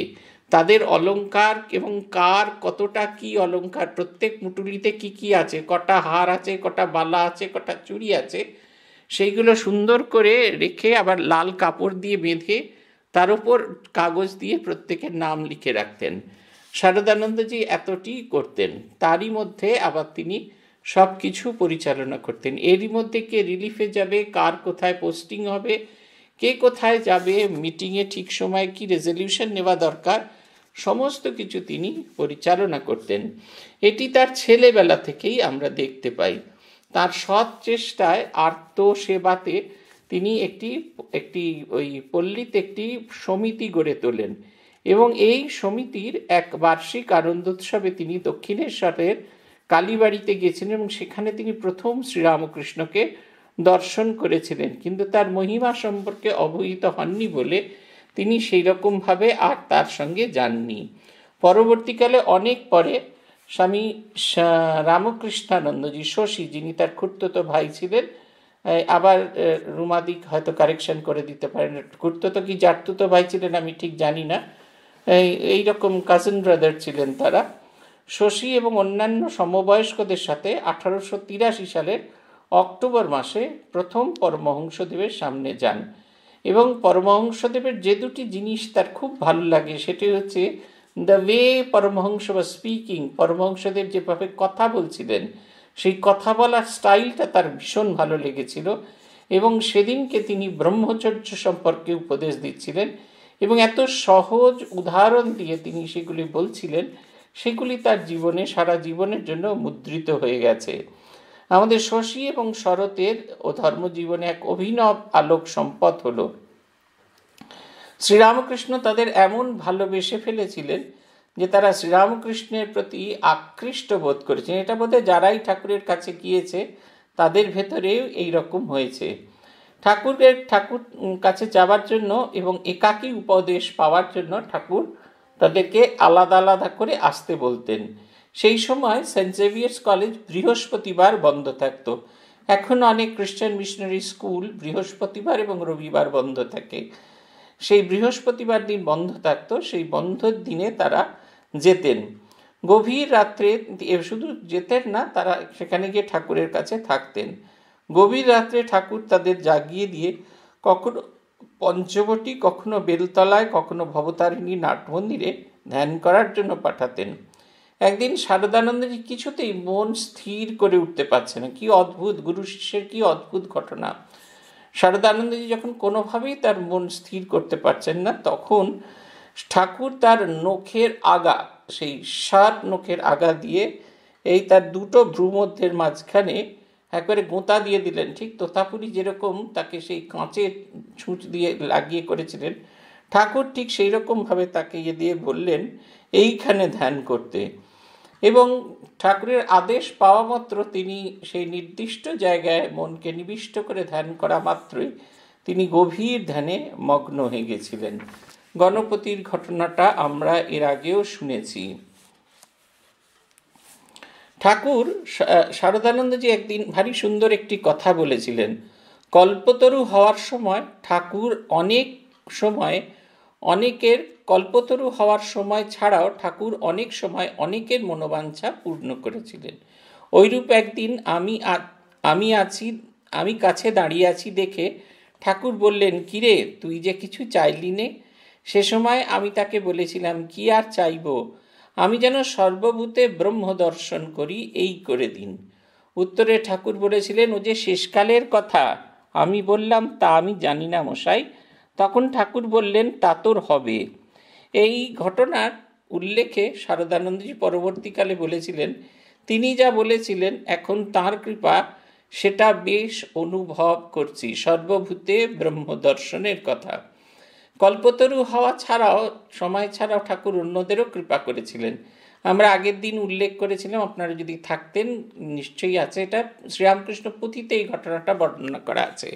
তাদের অলঙ্কার এবং কার কতটা কি অলঙ্কার প্রত্যেক পুটুলিতে কি কি আছে কটা হার আছে কটা বালা আছে কটা চুড়ি আছে সেইগুলো সুন্দর করে রেখে আবার লাল কাপড় দিয়ে বেঁধে তার উপর কাগজ দিয়ে প্রত্যেকের নাম লিখে রাখতেন শারদানন্দজি এতটি করতেন তারই মধ্যে আবার তিনি সব কিছু পরিচালনা করতেন এরই মধ্যে কে রিলিফে যাবে কার কোথায় পোস্টিং হবে কে কোথায় যাবে মিটিংয়ে ঠিক সময় কি রেজলিউশন নেওয়া দরকার সমস্ত কিছু তিনি পরিচালনা করতেন এটি তার ছেলেবেলা থেকেই আমরা দেখতে পাই তার সৎ চেষ্টায় আর্ত সেবাতে তিনি একটি একটি ওই পল্লীতে একটি সমিতি গড়ে তোলেন এবং এই সমিতির এক বার্ষিক আনন্দোৎসবে তিনি দক্ষিণেশ্বরের কালীবাড়িতে গিয়েছিলেন এবং সেখানে তিনি প্রথম শ্রীরামকৃষ্ণকে দর্শন করেছিলেন কিন্তু তার মহিমা সম্পর্কে অবহিত হননি বলে তিনি সেই রকমভাবে আর তার সঙ্গে যাননি পরবর্তীকালে অনেক পরে স্বামী রামকৃষ্ণানন্দজি শশী যিনি তার খুর্তত ভাই ছিলেন আবার রুমাদিক হয়তো কারেকশন করে দিতে পারেন খুর্তত কি জাটতুত ভাই ছিলেন আমি ঠিক জানি না এই রকম কাজিন ব্রাদার ছিলেন তারা শশী এবং অন্যান্য সমবয়স্কদের সাথে আঠারোশো তিরাশি সালের অক্টোবর মাসে প্রথম পরমহংসদেবের সামনে যান এবং পরমহংসদেবের যে দুটি জিনিস তার খুব ভালো লাগে সেটি হচ্ছে দ্য ওয়ে পরমহংস বা স্পিকিং পরমহংসদেব যেভাবে কথা বলছিলেন সেই কথা বলার স্টাইলটা তার ভীষণ ভালো লেগেছিল এবং সেদিনকে তিনি ব্রহ্মচর্য সম্পর্কে উপদেশ দিচ্ছিলেন এবং এত সহজ উদাহরণ দিয়ে তিনি সেগুলি বলছিলেন সেগুলি তার জীবনে সারা জীবনের জন্য মুদ্রিত হয়ে গেছে আমাদের শশী এবং শরতের ও ধর্মজীবনে এক অভিনব আলোক সম্পদ হল শ্রীরামকৃষ্ণ তাদের এমন ভালোবেসে ফেলেছিলেন যে তারা শ্রীরামকৃষ্ণের প্রতি আকৃষ্ট বোধ করেছেন এটা বোধহয় যারাই ঠাকুরের কাছে গিয়েছে তাদের ভেতরেও এই রকম হয়েছে ঠাকুরের ঠাকুর কাছে যাওয়ার জন্য এবং একাকী উপদেশ পাওয়ার জন্য ঠাকুর তাদেরকে আলাদা আলাদা করে আসতে বলতেন সেই সময় সেন্ট জেভিয়ার্স কলেজ বৃহস্পতিবার বন্ধ থাকত এখন অনেক খ্রিস্টান মিশনারি স্কুল বৃহস্পতিবার এবং রবিবার বন্ধ থাকে সেই বৃহস্পতিবার দিন বন্ধ থাকত সেই বন্ধের দিনে তারা যেতেন গভীর রাত্রে শুধু যেতেন না তারা সেখানে গিয়ে ঠাকুরের কাছে থাকতেন গভীর রাত্রে ঠাকুর তাদের জাগিয়ে দিয়ে কখনো পঞ্চবটি কখনো বেলতলায় কখনো ভবতারিণী নাটমন্দিরে ধ্যান করার জন্য পাঠাতেন একদিন শারদানন্দের কিছুতেই মন স্থির করে উঠতে পারছে না কি অদ্ভুত গুরু শিষ্যের কি অদ্ভুত ঘটনা শারদানন্দজি যখন কোনোভাবেই তার মন স্থির করতে পারছেন না তখন ঠাকুর তার নখের আগা সেই সার নখের আগা দিয়ে এই তার দুটো ভ্রুমধ্যের মাঝখানে একবারে গোঁতা দিয়ে দিলেন ঠিক তোতাপুরি যেরকম তাকে সেই কাঁচে ছুঁচ দিয়ে লাগিয়ে করেছিলেন ঠাকুর ঠিক সেই রকমভাবে তাকে ইয়ে দিয়ে বললেন এইখানে ধ্যান করতে এবং ঠাকুরের আদেশ পাওয়া মাত্র তিনি সেই নির্দিষ্ট জায়গায় মনকে নিবিষ্ট করে ধ্যান করা মাত্রই তিনি গভীর ধ্যানে মগ্ন হয়ে গেছিলেন গণপতির ঘটনাটা আমরা এর আগেও শুনেছি ঠাকুর শারদানন্দজি একদিন ভারী সুন্দর একটি কথা বলেছিলেন কল্পতরু হওয়ার সময় ঠাকুর অনেক সময় অনেকের কল্পতরু হওয়ার সময় ছাড়াও ঠাকুর অনেক সময় অনেকের মনোবাঞ্ছা পূর্ণ করেছিলেন ওইরূপ একদিন আমি আমি আছি আমি কাছে দাঁড়িয়ে আছি দেখে ঠাকুর বললেন কিরে তুই যে কিছু চাইলি নে সে সময় আমি তাকে বলেছিলাম কি আর চাইব আমি যেন সর্বভূতে ব্রহ্ম দর্শন করি এই করে দিন উত্তরে ঠাকুর বলেছিলেন ও যে শেষকালের কথা আমি বললাম তা আমি জানি না মশাই তখন ঠাকুর বললেন তা তোর হবে এই ঘটনার উল্লেখে শারদানন্দজি পরবর্তীকালে বলেছিলেন তিনি যা বলেছিলেন এখন তাঁর কৃপা সেটা বেশ অনুভব করছি সর্বভূতে ব্রহ্ম দর্শনের কথা কল্পতরু হওয়া ছাড়াও সময় ছাড়াও ঠাকুর অন্যদেরও কৃপা করেছিলেন আমরা আগের দিন উল্লেখ করেছিলাম আপনারা যদি থাকতেন নিশ্চয়ই আছে এটা শ্রীরামকৃষ্ণ পুঁথিতে এই ঘটনাটা বর্ণনা করা আছে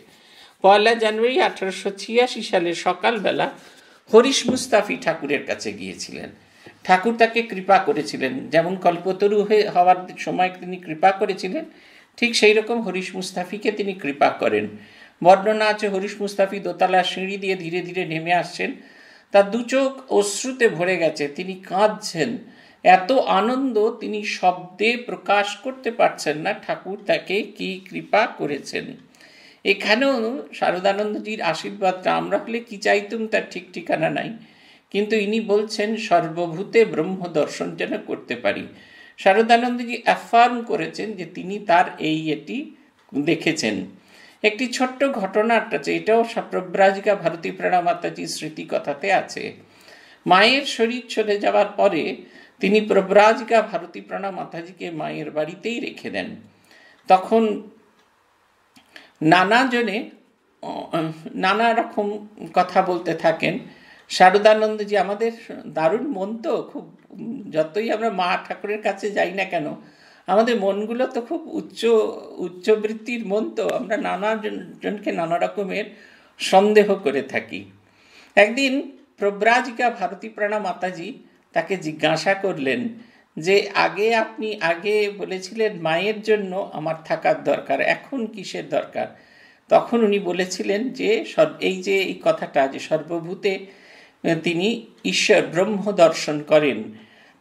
পয়লা জানুয়ারি আঠারোশো ছিয়াশি সালের সকালবেলা হরিশ মুস্তাফি ঠাকুরের কাছে গিয়েছিলেন ঠাকুর তাকে কৃপা করেছিলেন যেমন কল্পতরু হয়ে হওয়ার সময় তিনি কৃপা করেছিলেন ঠিক সেই রকম হরিশ মুস্তাফিকে তিনি কৃপা করেন বর্ণনা আছে হরিশ মুস্তাফি দোতলা সিঁড়ি দিয়ে ধীরে ধীরে নেমে আসছেন তার দু চোখ অশ্রুতে ভরে গেছে তিনি কাঁদছেন এত আনন্দ তিনি শব্দে প্রকাশ করতে পারছেন না ঠাকুর তাকে কি কৃপা করেছেন এখানেও শারদানন্দজির আশীর্বাদটা আমরা হলে কি চাইতুম তার ঠিক ঠিকানা নাই কিন্তু ইনি বলছেন সর্বভূতে ব্রহ্ম দর্শন যেন করতে পারি শারদানন্দজি অ্যাফার্ম করেছেন যে তিনি তার এই এটি দেখেছেন একটি ছোট্ট ঘটনাটা আছে এটাও প্রব্রাজিকা ভারতী প্রেরণা মাতাজির স্মৃতিকথাতে আছে মায়ের শরীর চলে যাওয়ার পরে তিনি প্রব্রাজিকা ভারতী প্রাণা মাতাজিকে মায়ের বাড়িতেই রেখে দেন তখন নানাজনে নানা রকম কথা বলতে থাকেন শারদানন্দজি আমাদের দারুণ মন তো খুব যতই আমরা মা ঠাকুরের কাছে যাই না কেন আমাদের মনগুলো তো খুব উচ্চ উচ্চবৃত্তির মন তো আমরা নানা জনকে নানা রকমের সন্দেহ করে থাকি একদিন প্রব্রাজিকা ভারতীপ্রাণা মাতাজি তাকে জিজ্ঞাসা করলেন যে আগে আপনি আগে বলেছিলেন মায়ের জন্য আমার থাকার দরকার এখন কিসের দরকার তখন উনি বলেছিলেন যে এই যে এই কথাটা যে সর্বভূতে তিনি ঈশ্বর ব্রহ্ম দর্শন করেন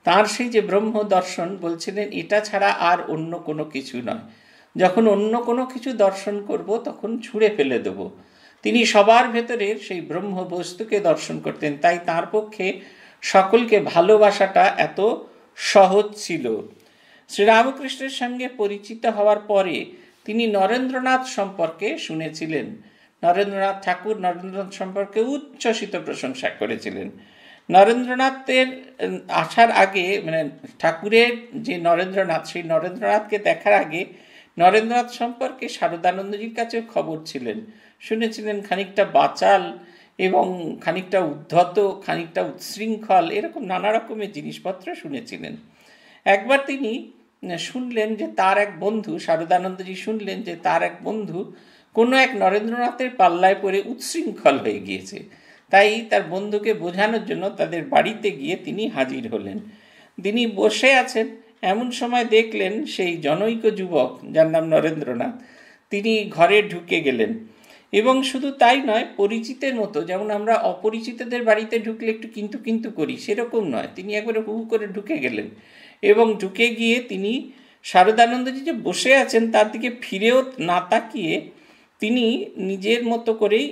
তার সেই যে ব্রহ্ম দর্শন বলছিলেন এটা ছাড়া আর অন্য কোনো কিছু নয় যখন অন্য কোনো কিছু দর্শন করব তখন ছুঁড়ে ফেলে দেব তিনি সবার ভেতরের সেই ব্রহ্ম বস্তুকে দর্শন করতেন তাই তার পক্ষে সকলকে ভালোবাসাটা এত সহজ ছিল শ্রীরামকৃষ্ণের সঙ্গে পরিচিত হওয়ার পরে তিনি নরেন্দ্রনাথ সম্পর্কে শুনেছিলেন নরেন্দ্রনাথ ঠাকুর নরেন্দ্রনাথ সম্পর্কে উচ্ছ্বসিত প্রশংসা করেছিলেন নরেন্দ্রনাথের আসার আগে মানে ঠাকুরের যে নরেন্দ্রনাথ সেই নরেন্দ্রনাথকে দেখার আগে নরেন্দ্রনাথ সম্পর্কে শারদানন্দজির কাছেও খবর ছিলেন শুনেছিলেন খানিকটা বাচাল এবং খানিকটা উদ্ধত খানিকটা উচ্ছৃঙ্খল এরকম নানা রকমের জিনিসপত্র শুনেছিলেন একবার তিনি শুনলেন যে তার এক বন্ধু শারদানন্দজি শুনলেন যে তার এক বন্ধু কোনো এক নরেন্দ্রনাথের পাল্লায় পড়ে উচ্ছৃঙ্খল হয়ে গিয়েছে তাই তার বন্ধুকে বোঝানোর জন্য তাদের বাড়িতে গিয়ে তিনি হাজির হলেন তিনি বসে আছেন এমন সময় দেখলেন সেই জনৈক যুবক যার নাম নরেন্দ্রনাথ তিনি ঘরে ঢুকে গেলেন এবং শুধু তাই নয় পরিচিতের মতো যেমন আমরা অপরিচিতদের বাড়িতে ঢুকলে একটু কিন্তু কিন্তু করি সেরকম নয় তিনি একবারে হু করে ঢুকে গেলেন এবং ঢুকে গিয়ে তিনি শারদানন্দজি যে বসে আছেন তার দিকে ফিরেও না তাকিয়ে তিনি নিজের মতো করেই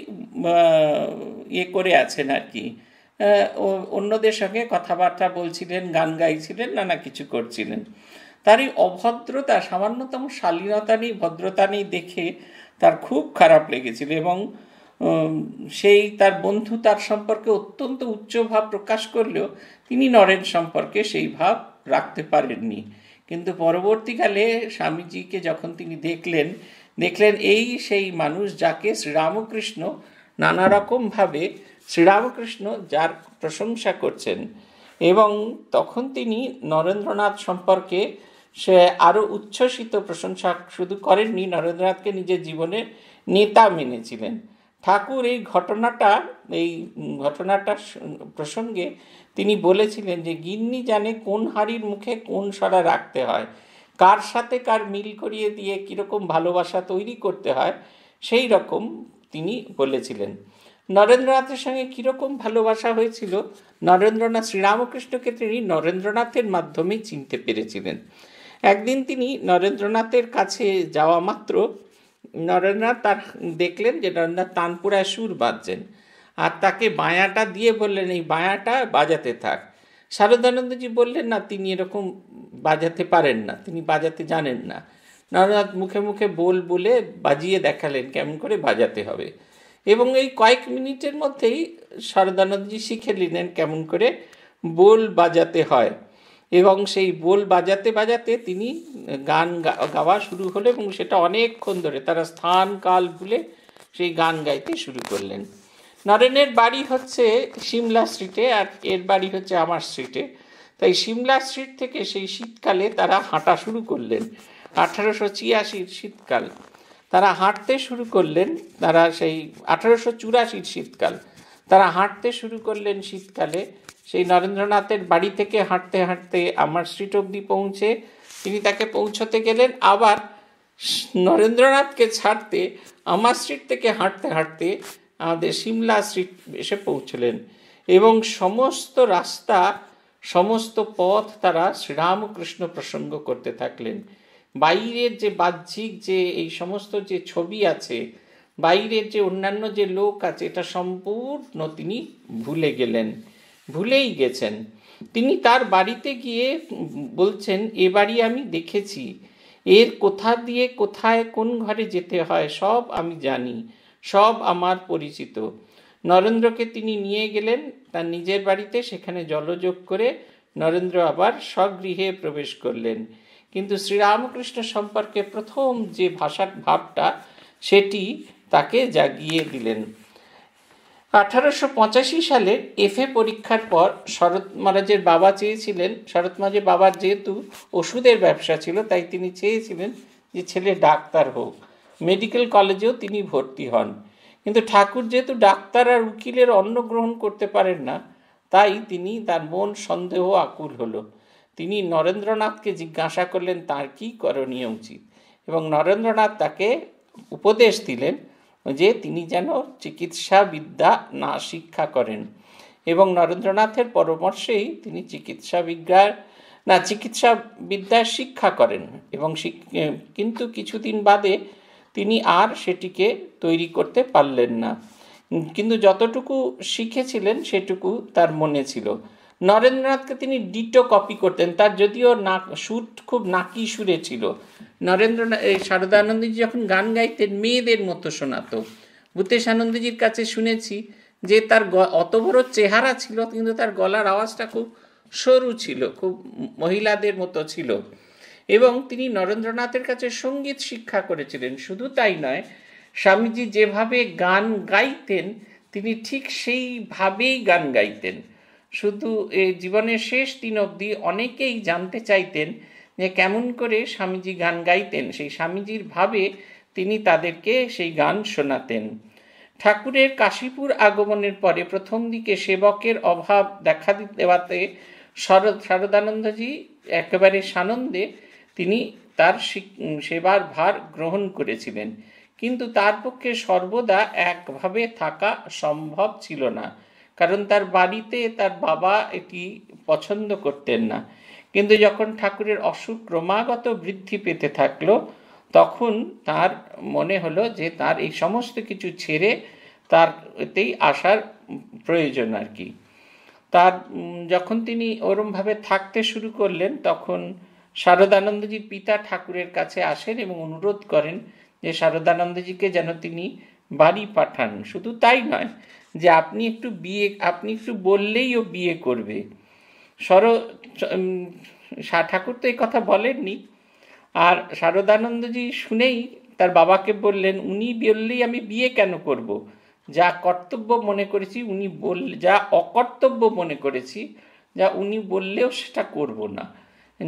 ইয়ে করে আছেন আর কি অন্যদের সঙ্গে কথাবার্তা বলছিলেন গান গাইছিলেন নানা কিছু করছিলেন তার এই অভদ্রতা সামান্যতম শালীনতা নেই ভদ্রতা নেই দেখে তার খুব খারাপ লেগেছিল এবং সেই তার বন্ধু তার সম্পর্কে অত্যন্ত উচ্চ ভাব প্রকাশ করলেও তিনি নরেন সম্পর্কে সেই ভাব রাখতে পারেননি কিন্তু পরবর্তীকালে স্বামীজিকে যখন তিনি দেখলেন দেখলেন এই সেই মানুষ যাকে শ্রীরামকৃষ্ণ নানা রকমভাবে শ্রীরামকৃষ্ণ যার প্রশংসা করছেন এবং তখন তিনি নরেন্দ্রনাথ সম্পর্কে সে আরও উচ্ছ্বসিত প্রশংসা শুধু করেননি নরেন্দ্রনাথকে নিজের জীবনের নেতা মেনেছিলেন ঠাকুর এই ঘটনাটা এই ঘটনাটা প্রসঙ্গে তিনি বলেছিলেন যে গিন্নি জানে কোন হাড়ির মুখে কোন সরা রাখতে হয় কার সাথে কার মিল করিয়ে দিয়ে কীরকম ভালোবাসা তৈরি করতে হয় সেই রকম তিনি বলেছিলেন নরেন্দ্রনাথের সঙ্গে কীরকম ভালোবাসা হয়েছিল নরেন্দ্রনাথ শ্রীরামকৃষ্ণকে তিনি নরেন্দ্রনাথের মাধ্যমেই চিনতে পেরেছিলেন একদিন তিনি নরেন্দ্রনাথের কাছে যাওয়া মাত্র নরেন্দ্রনাথ তার দেখলেন যে নরেন্দ্রনাথ তানপুরায় সুর বাজছেন আর তাকে বায়াটা দিয়ে বললেন এই বায়াটা বাজাতে থাক শারদানন্দজি বললেন না তিনি এরকম বাজাতে পারেন না তিনি বাজাতে জানেন না নরনাথ মুখে মুখে বোল বলে বাজিয়ে দেখালেন কেমন করে বাজাতে হবে এবং এই কয়েক মিনিটের মধ্যেই শারদানন্দজি শিখে নিলেন কেমন করে বোল বাজাতে হয় এবং সেই বোল বাজাতে বাজাতে তিনি গান গাওয়া শুরু হলো এবং সেটা অনেকক্ষণ ধরে তারা স্থান কাল ভুলে সেই গান গাইতে শুরু করলেন নরেনের বাড়ি হচ্ছে সিমলা স্ট্রিটে আর এর বাড়ি হচ্ছে আমার স্ট্রিটে তাই সিমলা স্ট্রিট থেকে সেই শীতকালে তারা হাঁটা শুরু করলেন আঠারোশো ছিয়াশির শীতকাল তারা হাঁটতে শুরু করলেন তারা সেই আঠারোশো চুরাশির শীতকাল তারা হাঁটতে শুরু করলেন শীতকালে সেই নরেন্দ্রনাথের বাড়ি থেকে হাঁটতে হাঁটতে আমার স্ট্রিট অবধি পৌঁছে তিনি তাকে পৌঁছতে গেলেন আবার নরেন্দ্রনাথকে ছাড়তে আমার স্ট্রিট থেকে হাঁটতে হাঁটতে আমাদের সিমলা স্ট্রিট এসে পৌঁছলেন এবং সমস্ত রাস্তা সমস্ত পথ তারা শ্রীরামকৃষ্ণ প্রসঙ্গ করতে থাকলেন বাইরের যে বাহ্যিক যে এই সমস্ত যে ছবি আছে বাইরের যে অন্যান্য যে লোক আছে এটা সম্পূর্ণ তিনি ভুলে গেলেন ভুলেই গেছেন তিনি তার বাড়িতে গিয়ে বলছেন এ বাড়ি আমি দেখেছি এর কোথা দিয়ে কোথায় কোন ঘরে যেতে হয় সব আমি জানি সব আমার পরিচিত নরেন্দ্রকে তিনি নিয়ে গেলেন তার নিজের বাড়িতে সেখানে জলযোগ করে নরেন্দ্র আবার স্বগৃহে প্রবেশ করলেন কিন্তু শ্রীরামকৃষ্ণ সম্পর্কে প্রথম যে ভাষার ভাবটা সেটি তাকে জাগিয়ে দিলেন আঠারোশো পঁচাশি সালের এফএ পরীক্ষার পর শরৎ মহারাজের বাবা চেয়েছিলেন শরৎ মহারাজের বাবার যেহেতু ওষুধের ব্যবসা ছিল তাই তিনি চেয়েছিলেন যে ছেলে ডাক্তার হোক মেডিকেল কলেজেও তিনি ভর্তি হন কিন্তু ঠাকুর যেহেতু ডাক্তার আর উকিলের অন্ন গ্রহণ করতে পারেন না তাই তিনি তার মন সন্দেহ আকুল হলো তিনি নরেন্দ্রনাথকে জিজ্ঞাসা করলেন তার কি করণীয় উচিত এবং নরেন্দ্রনাথ তাকে উপদেশ দিলেন যে তিনি যেন চিকিৎসা বিদ্যা না শিক্ষা করেন এবং নরেন্দ্রনাথের পরামর্শেই তিনি চিকিৎসা বিজ্ঞান না চিকিৎসা বিদ্যা শিক্ষা করেন এবং কিন্তু কিছুদিন বাদে তিনি আর সেটিকে তৈরি করতে পারলেন না কিন্তু যতটুকু শিখেছিলেন সেটুকু তার মনে ছিল নরেন্দ্রনাথকে তিনি ডিটো কপি করতেন তার যদিও না সুর খুব নাকি সুরে ছিল নরেন্দ্রনাথ শারদা আনন্দজি যখন গান গাইতেন মেয়েদের মতো শোনাতো ভূতেশ আনন্দজির কাছে শুনেছি যে তার অত বড় চেহারা ছিল কিন্তু তার গলার আওয়াজটা খুব সরু ছিল খুব মহিলাদের মতো ছিল এবং তিনি নরেন্দ্রনাথের কাছে সঙ্গীত শিক্ষা করেছিলেন শুধু তাই নয় স্বামীজি যেভাবে গান গাইতেন তিনি ঠিক সেইভাবেই গান গাইতেন শুধু জীবনের শেষ দিন অবধি অনেকেই জানতে চাইতেন যে কেমন করে স্বামীজি গান গাইতেন সেই স্বামীজির ভাবে তিনি তাদেরকে সেই গান শোনাতেন ঠাকুরের কাশীপুর আগমনের পরে প্রথম দিকে সেবকের অভাব দেখা দেওয়াতে শরৎ শারদানন্দজি একেবারে সানন্দে তিনি তার সেবার ভার গ্রহণ করেছিলেন কিন্তু তার পক্ষে সর্বদা একভাবে থাকা সম্ভব ছিল না কারণ তার বাড়িতে তার বাবা এটি পছন্দ করতেন না কিন্তু যখন ঠাকুরের অসুখ ক্রমাগত বৃদ্ধি পেতে থাকল তখন তার মনে হলো যে তার এই সমস্ত কিছু ছেড়ে তার এতেই আসার প্রয়োজন আর কি তার যখন তিনি ওরমভাবে থাকতে শুরু করলেন তখন শারদানন্দজির পিতা ঠাকুরের কাছে আসেন এবং অনুরোধ করেন যে শারদানন্দজিকে যেন তিনি বাড়ি পাঠান শুধু তাই নয় যে আপনি একটু বিয়ে আপনি একটু বললেই ও বিয়ে করবে সর ঠাকুর তো এই কথা বলেননি আর শারদানন্দজি শুনেই তার বাবাকে বললেন উনি বললেই আমি বিয়ে কেন করব। যা কর্তব্য মনে করেছি উনি বল যা অকর্তব্য মনে করেছি যা উনি বললেও সেটা করব না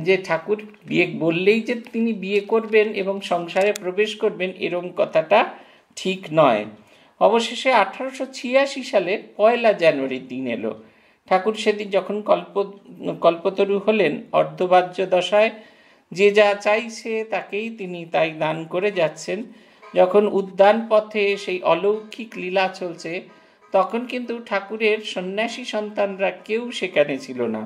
যে ঠাকুর বিয়ে বললেই যে তিনি বিয়ে করবেন এবং সংসারে প্রবেশ করবেন এরম কথাটা ঠিক নয় অবশেষে আঠারোশো ছিয়াশি সালের পয়লা জানুয়ারির দিন এলো ঠাকুর সেদিন যখন কল্প কল্পতরু হলেন অর্ধবাহ্য দশায় যে যা চাইছে তাকেই তিনি তাই দান করে যাচ্ছেন যখন উদ্যান পথে সেই অলৌকিক লীলা চলছে তখন কিন্তু ঠাকুরের সন্ন্যাসী সন্তানরা কেউ সেখানে ছিল না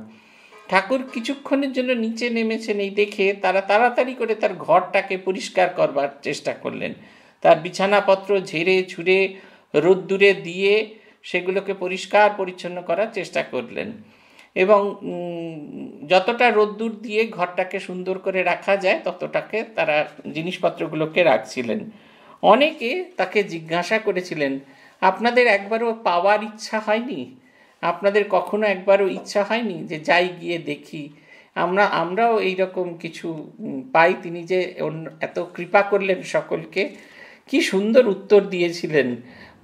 ঠাকুর কিছুক্ষণের জন্য নিচে নেমেছেন এই দেখে তারা তাড়াতাড়ি করে তার ঘরটাকে পরিষ্কার করবার চেষ্টা করলেন তার বিছানাপত্র ঝেড়ে ছুঁড়ে রোদ্দুরে দিয়ে সেগুলোকে পরিষ্কার পরিচ্ছন্ন করার চেষ্টা করলেন এবং যতটা রোদ্দুর দিয়ে ঘরটাকে সুন্দর করে রাখা যায় ততটাকে তারা জিনিসপত্রগুলোকে রাখছিলেন অনেকে তাকে জিজ্ঞাসা করেছিলেন আপনাদের একবারও পাওয়ার ইচ্ছা হয়নি আপনাদের কখনো একবারও ইচ্ছা হয়নি যে যাই গিয়ে দেখি আমরা আমরাও এই রকম কিছু পাই তিনি যে এত কৃপা করলেন সকলকে কি সুন্দর উত্তর দিয়েছিলেন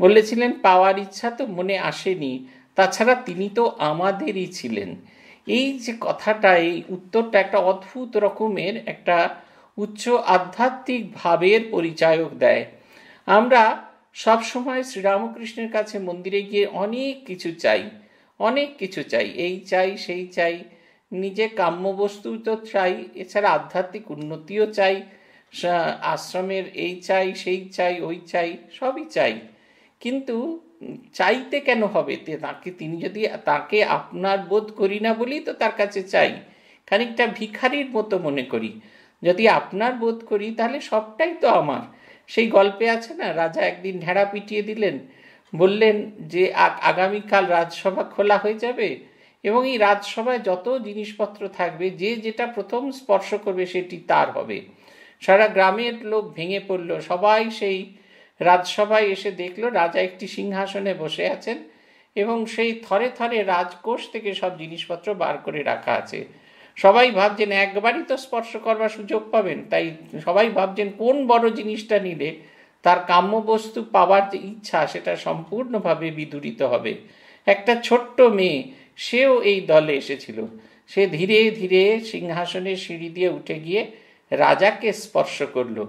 বলেছিলেন পাওয়ার ইচ্ছা তো মনে আসেনি তাছাড়া তিনি তো আমাদেরই ছিলেন এই যে কথাটা এই উত্তরটা একটা অদ্ভুত রকমের একটা উচ্চ আধ্যাত্মিক ভাবের পরিচায়ক দেয় আমরা সবসময় শ্রীরামকৃষ্ণের কাছে মন্দিরে গিয়ে অনেক কিছু চাই অনেক কিছু চাই এই চাই সেই চাই নিজে কাম্য বস্তু তো চাই এছাড়া আধ্যাত্মিক উন্নতিও চাই আশ্রমের এই চাই সেই চাই ওই চাই সবই চাই কিন্তু চাইতে কেন হবে তাকে তিনি যদি তাকে আপনার বোধ করি না বলি তো তার কাছে চাই খানিকটা ভিখারির মতো মনে করি যদি আপনার বোধ করি তাহলে সবটাই তো আমার সেই গল্পে আছে না রাজা একদিন ঢেড়া পিটিয়ে দিলেন বললেন যে আগামীকাল রাজসভা খোলা হয়ে যাবে এবং এই রাজসভায় যত জিনিসপত্র থাকবে যে যেটা প্রথম স্পর্শ করবে সেটি তার হবে সারা গ্রামের লোক ভেঙে পড়ল সবাই সেই রাজসভায় এসে দেখল রাজা একটি সিংহাসনে বসে আছেন এবং সেই থরে থরে রাজকোষ থেকে সব জিনিসপত্র বার করে রাখা আছে সবাই ভাবছেন একবারই তো স্পর্শ করবার সুযোগ পাবেন তাই সবাই ভাবছেন কোন বড় জিনিসটা নিলে তার কাম্য বস্তু পাওয়ার যে ইচ্ছা সেটা সম্পূর্ণভাবে বিদূরিত হবে একটা ছোট্ট মেয়ে সেও এই দলে এসেছিল সে ধীরে ধীরে সিংহাসনের সিঁড়ি দিয়ে উঠে গিয়ে রাজাকে স্পর্শ করলো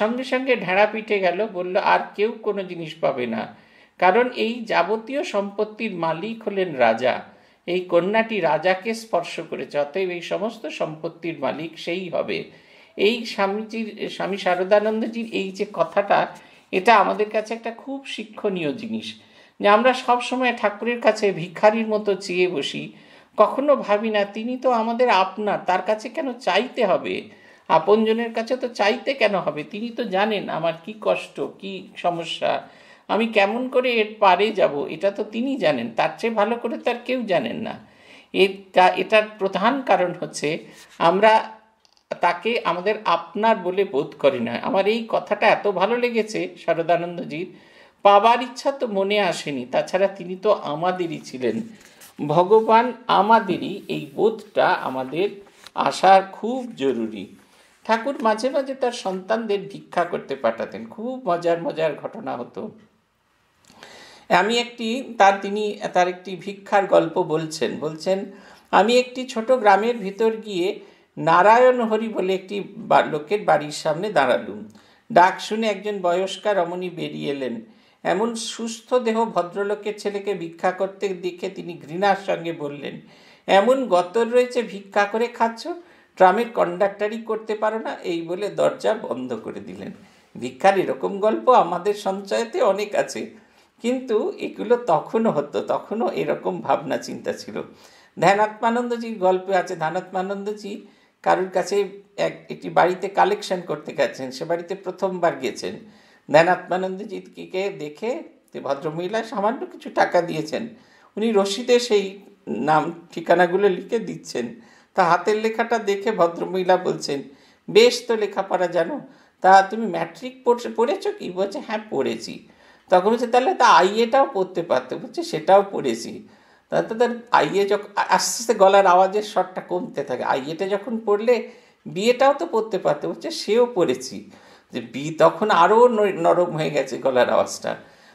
সঙ্গে সঙ্গে ঢেঁড়া পিঠে গেল বলল আর কেউ কোনো জিনিস পাবে না কারণ এই যাবতীয় সম্পত্তির মালিক হলেন রাজা এই কন্যাটি রাজাকে স্পর্শ করেছে অতএব এই সমস্ত সম্পত্তির মালিক সেই হবে এই স্বামীজির স্বামী শারদানন্দজির এই যে কথাটা এটা আমাদের কাছে একটা খুব শিক্ষণীয় জিনিস যে আমরা সব সময় ঠাকুরের কাছে ভিক্ষারির মতো চেয়ে বসি কখনো ভাবি না তিনি তো আমাদের আপনার তার কাছে কেন চাইতে হবে আপনজনের কাছে তো চাইতে কেন হবে তিনি তো জানেন আমার কি কষ্ট কি সমস্যা আমি কেমন করে এর পারে যাব এটা তো তিনি জানেন তার চেয়ে ভালো করে তার কেউ জানেন না এটা এটার প্রধান কারণ হচ্ছে আমরা তাকে আমাদের আপনার বলে বোধ করি না আমার এই কথাটা এত ভালো লেগেছে শারদানন্দজির পাবার ইচ্ছা তো মনে আসেনি তাছাড়া তিনি তো আমাদেরই ছিলেন ভগবান আমাদেরই এই বোধটা আমাদের আসার খুব জরুরি ঠাকুর মাঝে মাঝে তার সন্তানদের ভিক্ষা করতে পাঠাতেন খুব মজার মজার ঘটনা হতো আমি একটি তার তিনি তার একটি ভিক্ষার গল্প বলছেন বলছেন আমি একটি ছোট গ্রামের ভিতর গিয়ে নারায়ণ হরি বলে একটি লোকের বাড়ির সামনে দাঁড়ালুম ডাক শুনে একজন বয়স্কা রমণী বেরিয়ে এলেন এমন সুস্থ দেহ ভদ্রলোকের ছেলেকে ভিক্ষা করতে দেখে তিনি ঘৃণার সঙ্গে বললেন এমন গতর রয়েছে ভিক্ষা করে খাচ্ছ ট্রামের কন্ডাক্টারই করতে পারো না এই বলে দরজা বন্ধ করে দিলেন ভিক্ষার এরকম গল্প আমাদের সঞ্চয়তে অনেক আছে কিন্তু এগুলো তখনও হতো তখনও এরকম ভাবনা চিন্তা ছিল ধ্যানাত্মানন্দজির গল্পে আছে ধ্যানাত্মানন্দজি কারোর কাছে এক একটি বাড়িতে কালেকশন করতে গেছেন সে বাড়িতে প্রথমবার গেছেন নেন আত্মানন্দজিৎকে দেখে ভদ্রমহিলা সামান্য কিছু টাকা দিয়েছেন উনি রশিদে সেই নাম ঠিকানাগুলো লিখে দিচ্ছেন তা হাতের লেখাটা দেখে ভদ্রমহিলা বলছেন বেশ তো লেখাপড়া জানো তা তুমি ম্যাট্রিক পড়ছে পড়েছো কি বলছে হ্যাঁ পড়েছি তখন হচ্ছে তাহলে তা আইএটাও পড়তে পারতো বলছে সেটাও পড়েছি তাদের আইয়ে যখন আস্তে আস্তে গলার আওয়াজের স্বরটা কমতে থাকে আইয়েটা যখন পড়লে বিয়েটাও তো পড়তে পারতে বলছে সেও পড়েছি যে বি তখন আরও নরম হয়ে গেছে গলার আওয়াজটা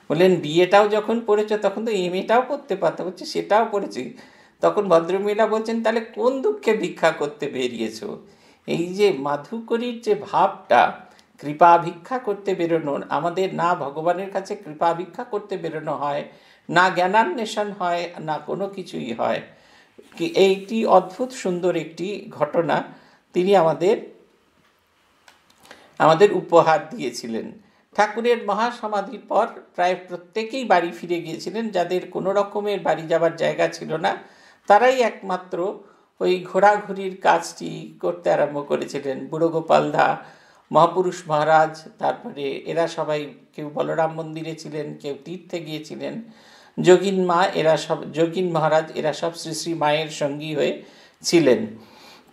বললেন বিয়েটাও যখন পড়েছো তখন তো এম এটাও পড়তে পারতে বলছে সেটাও পড়েছি তখন ভদ্রমহিলা বলছেন তাহলে কোন দুঃখে ভিক্ষা করতে বেরিয়েছ এই যে মাধুকরীর যে ভাবটা কৃপা ভিক্ষা করতে বেরোনোর আমাদের না ভগবানের কাছে কৃপা ভিক্ষা করতে বেরোনো হয় না জ্ঞানান্বেষণ হয় না কোনো কিছুই হয় কি এইটি অদ্ভুত সুন্দর একটি ঘটনা তিনি আমাদের আমাদের উপহার দিয়েছিলেন ঠাকুরের মহাসমাধির পর প্রায় প্রত্যেকেই বাড়ি ফিরে গিয়েছিলেন যাদের কোনো রকমের বাড়ি যাবার জায়গা ছিল না তারাই একমাত্র ওই ঘোরাঘুরির কাজটি করতে আরম্ভ করেছিলেন বুড়ো গোপাল দা মহাপুরুষ মহারাজ তারপরে এরা সবাই কেউ বলরাম মন্দিরে ছিলেন কেউ তীর্থে গিয়েছিলেন যোগিন মা এরা সব যোগিন মহারাজ এরা সব শ্রী শ্রী মায়ের সঙ্গী হয়ে ছিলেন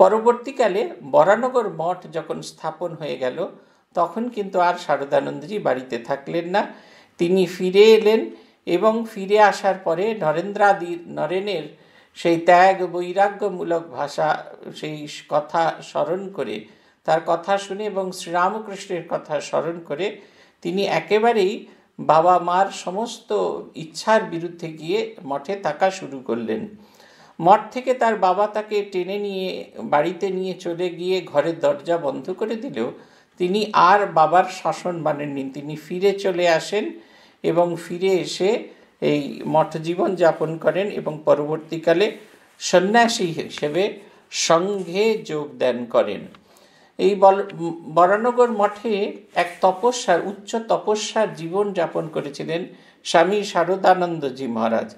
পরবর্তীকালে বরানগর মঠ যখন স্থাপন হয়ে গেল তখন কিন্তু আর শারদানন্দজি বাড়িতে থাকলেন না তিনি ফিরে এলেন এবং ফিরে আসার পরে নরেন্দ্রাদি নরেনের সেই ত্যাগ বৈরাগ্যমূলক ভাষা সেই কথা স্মরণ করে তার কথা শুনে এবং শ্রীরামকৃষ্ণের কথা স্মরণ করে তিনি একেবারেই বাবা মার সমস্ত ইচ্ছার বিরুদ্ধে গিয়ে মঠে থাকা শুরু করলেন মঠ থেকে তার বাবা তাকে টেনে নিয়ে বাড়িতে নিয়ে চলে গিয়ে ঘরের দরজা বন্ধ করে দিলেও তিনি আর বাবার শাসন মানেননি তিনি ফিরে চলে আসেন এবং ফিরে এসে এই মঠ জীবন যাপন করেন এবং পরবর্তীকালে সন্ন্যাসী হিসেবে সঙ্গে যোগদান করেন এই বরানগর মঠে এক তপস্যার উচ্চ তপস্যার জীবন যাপন করেছিলেন স্বামী শারদানন্দজি মহারাজ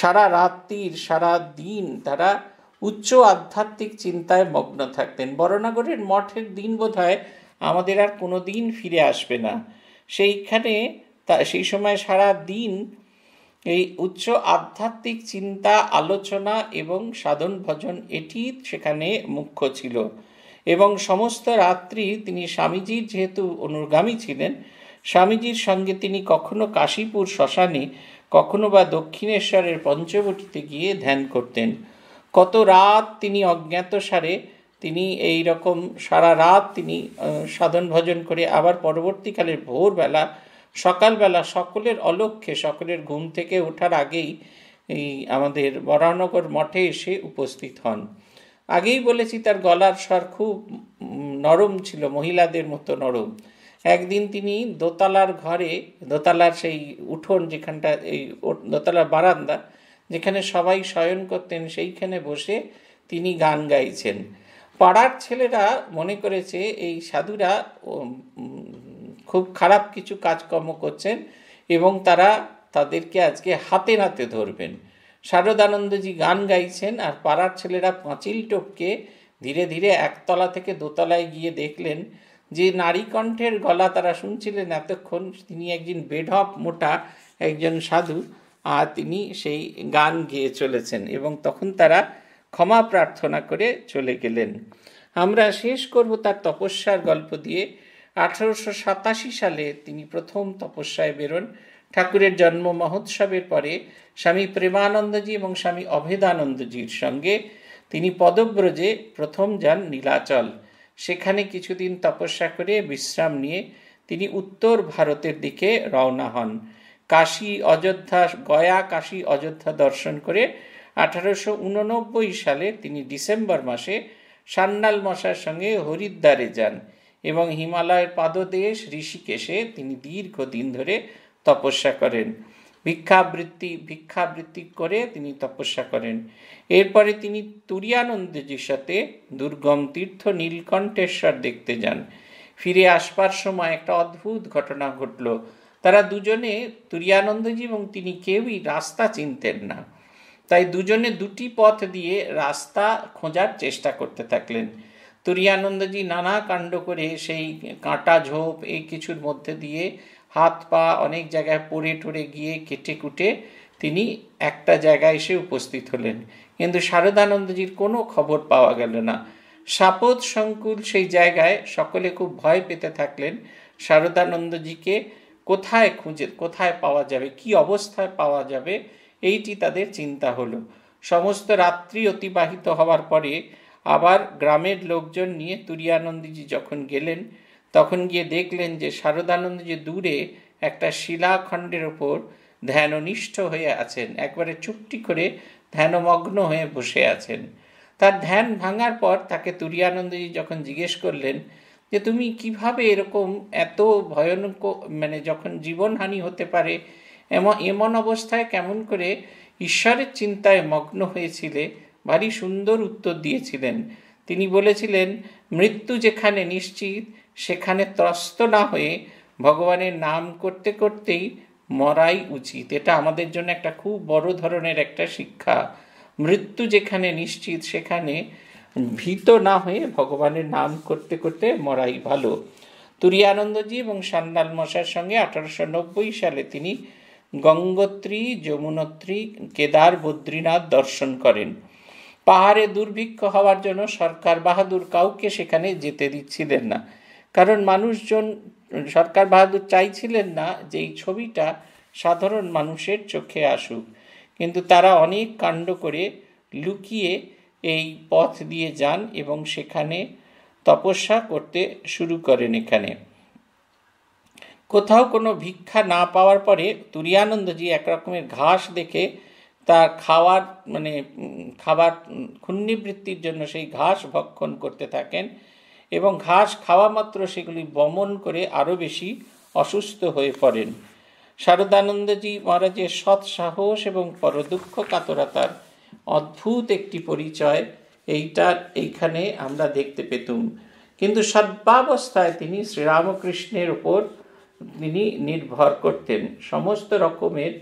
সারা রাত্রির সারা দিন তারা উচ্চ আধ্যাত্মিক চিন্তায় মগ্ন থাকতেন বরানগরের মঠের দিন বোধ আমাদের আর কোনো দিন ফিরে আসবে না সেইখানে তা সেই সময় সারা দিন এই উচ্চ আধ্যাত্মিক চিন্তা আলোচনা এবং সাধন ভজন এটি সেখানে মুখ্য ছিল এবং সমস্ত রাত্রি তিনি স্বামীজির যেহেতু অনুগামী ছিলেন স্বামীজির সঙ্গে তিনি কখনো কাশীপুর শ্মশানে কখনো বা দক্ষিণেশ্বরের পঞ্চবটিতে গিয়ে ধ্যান করতেন কত রাত তিনি অজ্ঞাত সারে তিনি এই রকম সারা রাত তিনি সাধন ভজন করে আবার পরবর্তীকালের ভোরবেলা সকালবেলা সকলের অলক্ষ্যে সকলের ঘুম থেকে ওঠার আগেই এই আমাদের বরানগর মঠে এসে উপস্থিত হন আগেই বলেছি তার গলার স্বর খুব নরম ছিল মহিলাদের মতো নরম একদিন তিনি দোতলার ঘরে দোতলার সেই উঠোন যেখানটা এই দোতলার বারান্দা যেখানে সবাই শয়ন করতেন সেইখানে বসে তিনি গান গাইছেন পাড়ার ছেলেরা মনে করেছে এই সাধুরা খুব খারাপ কিছু কাজকর্ম করছেন এবং তারা তাদেরকে আজকে হাতে নাতে ধরবেন শারদানন্দজি গান গাইছেন আর পাড়ার ছেলেরা পাঁচিল টপকে ধীরে ধীরে একতলা থেকে দোতলায় গিয়ে দেখলেন যে নারী কণ্ঠের গলা তারা শুনছিলেন এতক্ষণ তিনি একজন বেঢপ মোটা একজন সাধু আর তিনি সেই গান গেয়ে চলেছেন এবং তখন তারা ক্ষমা প্রার্থনা করে চলে গেলেন আমরা শেষ করব তার তপস্যার গল্প দিয়ে আঠারোশো সাতাশি সালে তিনি প্রথম তপস্যায় বেরোন ঠাকুরের জন্ম মহোৎসবের পরে স্বামী প্রেমানন্দজি এবং স্বামী অভেদানন্দজির সঙ্গে তিনি পদব্রজে প্রথম যান নীলাচল সেখানে কিছুদিন তপস্যা করে বিশ্রাম নিয়ে তিনি উত্তর ভারতের দিকে রওনা হন কাশী অযোধ্যা গয়া কাশী অযোধ্যা দর্শন করে আঠারোশো উননব্বই সালে তিনি ডিসেম্বর মাসে সান্নাল মশার সঙ্গে হরিদ্বারে যান এবং হিমালয়ের পাদদেশ ঋষিকেশে তিনি দীর্ঘদিন ধরে তপস্যা করেন ভিক্ষাবৃত্তি ভিক্ষাবৃত্তি করে তিনি তপস্যা করেন এরপরে তিনি তুরিয়ানন্দজির সাথে দুর্গম তীর্থ নীলকণ্ঠেশ্বর দেখতে যান ফিরে আসবার সময় একটা অদ্ভুত ঘটনা ঘটল তারা দুজনে তুরিয়ানন্দজি এবং তিনি কেউই রাস্তা চিনতেন না তাই দুজনে দুটি পথ দিয়ে রাস্তা খোঁজার চেষ্টা করতে থাকলেন তুরিয়ানন্দজি নানা কাণ্ড করে সেই কাঁটা ঝোপ এই কিছুর মধ্যে দিয়ে হাত পা অনেক জায়গায় পড়ে টরে গিয়ে কেটে কুটে তিনি একটা জায়গায় এসে উপস্থিত হলেন কিন্তু শারদানন্দজির কোনো খবর পাওয়া গেল না সাপদ সংকুল সেই জায়গায় সকলে খুব ভয় পেতে থাকলেন শারদানন্দজিকে কোথায় খুঁজে কোথায় পাওয়া যাবে কি অবস্থায় পাওয়া যাবে এইটি তাদের চিন্তা হলো সমস্ত রাত্রি অতিবাহিত হওয়ার পরে আবার গ্রামের লোকজন নিয়ে তুরিয়ানন্দীজি যখন গেলেন তখন গিয়ে দেখলেন যে শারদানন্দ যে দূরে একটা শিলাখণ্ডের ওপর ধ্যাননিষ্ঠ হয়ে আছেন একবারে চুপটি করে ধ্যানমগ্ন হয়ে বসে আছেন তার ধ্যান ভাঙার পর তাকে তুরিয়ানন্দজি যখন জিজ্ঞেস করলেন যে তুমি কিভাবে এরকম এত ভয়ঙ্ক মানে যখন জীবনহানি হতে পারে এমন এমন অবস্থায় কেমন করে ঈশ্বরের চিন্তায় মগ্ন হয়েছিলে ভারী সুন্দর উত্তর দিয়েছিলেন তিনি বলেছিলেন মৃত্যু যেখানে নিশ্চিত সেখানে ত্রস্ত না হয়ে ভগবানের নাম করতে করতেই মরাই উচিত এটা আমাদের জন্য একটা খুব বড় ধরনের একটা শিক্ষা মৃত্যু যেখানে নিশ্চিত সেখানে ভীত না হয়ে ভগবানের নাম করতে করতে মরাই ভালো তুরিয়ানন্দজি এবং সান্দাল মশার সঙ্গে আঠারোশো সালে তিনি গঙ্গোত্রী যমুনোত্রী কেদার বদ্রীনাথ দর্শন করেন পাহাড়ে দুর্ভিক্ষ হওয়ার জন্য সরকার বাহাদুর কাউকে সেখানে যেতে দিচ্ছিলেন না কারণ মানুষজন সরকার বাহাদুর চাইছিলেন না যে এই ছবিটা সাধারণ মানুষের চোখে আসুক কিন্তু তারা অনেক কাণ্ড করে লুকিয়ে এই পথ দিয়ে যান এবং সেখানে তপস্যা করতে শুরু করেন এখানে কোথাও কোনো ভিক্ষা না পাওয়ার পরে তুরিয়ানন্দজি একরকমের ঘাস দেখে তার খাওয়ার মানে খাবার ক্ষুণ্ণিবৃত্তির জন্য সেই ঘাস ভক্ষণ করতে থাকেন এবং ঘাস খাওয়া মাত্র সেগুলি বমন করে আরও বেশি অসুস্থ হয়ে পড়েন শারদানন্দজি মহারাজের সৎ সাহস এবং পরদুঃখ কাতরতার অদ্ভুত একটি পরিচয় এইটার এইখানে আমরা দেখতে পেতুম কিন্তু সর্বাবস্থায় তিনি শ্রীরামকৃষ্ণের ওপর তিনি নির্ভর করতেন সমস্ত রকমের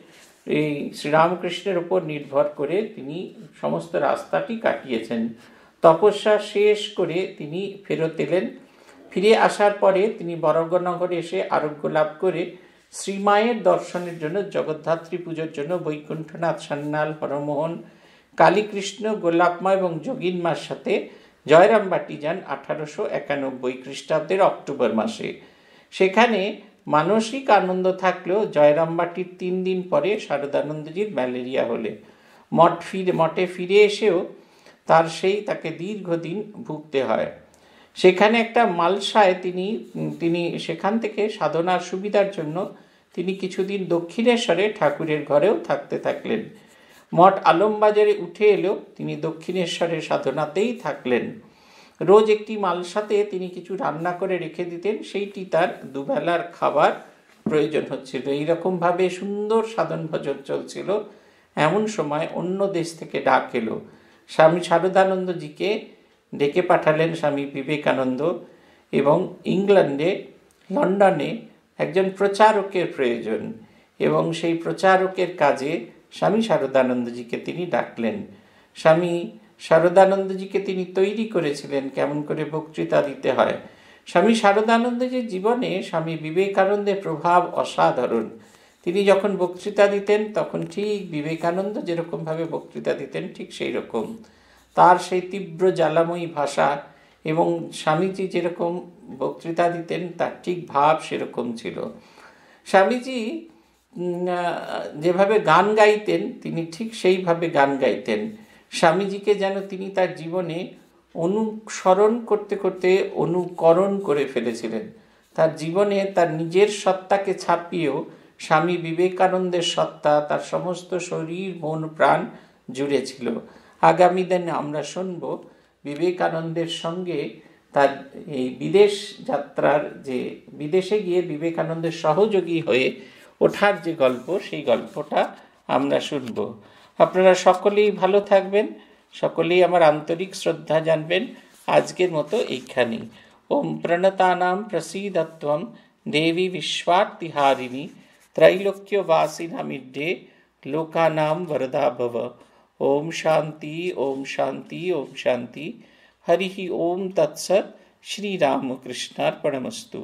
এই শ্রীরামকৃষ্ণের ওপর নির্ভর করে তিনি সমস্ত রাস্তাটি কাটিয়েছেন তপস্যা শেষ করে তিনি ফেরত এলেন ফিরে আসার পরে তিনি বরগনগরে এসে আরোগ্য লাভ করে শ্রীমায়ের দর্শনের জন্য জগদ্ধাত্রী পুজোর জন্য বৈকুণ্ঠনাথ সান্নাল হরমোহন কালীকৃষ্ণ গোলাপমা এবং যোগিনমার সাথে জয়রাম বাটি যান আঠারোশো একানব্বই খ্রিস্টাব্দের অক্টোবর মাসে সেখানে মানসিক আনন্দ থাকলেও বাটির তিন দিন পরে শারদানন্দজির ম্যালেরিয়া হলে মঠ ফিরে মঠে ফিরে এসেও তার সেই তাকে দীর্ঘদিন ভুগতে হয় সেখানে একটা মালসায় তিনি তিনি সেখান থেকে সাধনার সুবিধার জন্য তিনি কিছুদিন দক্ষিণেশ্বরে ঠাকুরের ঘরেও থাকতে থাকলেন মঠ আলমবাজারে উঠে এলেও তিনি দক্ষিণেশ্বরে সাধনাতেই থাকলেন রোজ একটি মালসাতে তিনি কিছু রান্না করে রেখে দিতেন সেইটি তার দুবেলার খাবার প্রয়োজন হচ্ছিল এইরকমভাবে সুন্দর সাধন ভজন চলছিল এমন সময় অন্য দেশ থেকে ডাক এলো স্বামী শারদানন্দজিকে ডেকে পাঠালেন স্বামী বিবেকানন্দ এবং ইংল্যান্ডে লন্ডনে একজন প্রচারকের প্রয়োজন এবং সেই প্রচারকের কাজে স্বামী শারদানন্দজিকে তিনি ডাকলেন স্বামী শারদানন্দজিকে তিনি তৈরি করেছিলেন কেমন করে বক্তৃতা দিতে হয় স্বামী শারদানন্দজির জীবনে স্বামী বিবেকানন্দের প্রভাব অসাধারণ তিনি যখন বক্তৃতা দিতেন তখন ঠিক বিবেকানন্দ যেরকমভাবে বক্তৃতা দিতেন ঠিক সেই রকম তার সেই তীব্র জ্বালাময়ী ভাষা এবং স্বামীজি যেরকম বক্তৃতা দিতেন তার ঠিক ভাব সেরকম ছিল স্বামীজি যেভাবে গান গাইতেন তিনি ঠিক সেইভাবে গান গাইতেন স্বামীজিকে যেন তিনি তার জীবনে অনুসরণ করতে করতে অনুকরণ করে ফেলেছিলেন তার জীবনে তার নিজের সত্তাকে ছাপিয়েও স্বামী বিবেকানন্দের সত্তা তার সমস্ত শরীর মন প্রাণ জুড়ে ছিল আগামী দিনে আমরা শুনব বিবেকানন্দের সঙ্গে তার এই বিদেশ যাত্রার যে বিদেশে গিয়ে বিবেকানন্দের সহযোগী হয়ে ওঠার যে গল্প সেই গল্পটা আমরা শুনব আপনারা সকলেই ভালো থাকবেন সকলেই আমার আন্তরিক শ্রদ্ধা জানবেন আজকের মতো এইখানেই ওম প্রণতানাম প্রসীদত্বম দেবী বিশ্বার্তিহারিণী त्रैलोक्यवासिनमिड्ढे लोकानां वरदा भव ॐ शान्ति ॐ शान्ति ॐ शान्ति हरिः ॐ तत्सत् श्रीरामकृष्णार्पणमस्तु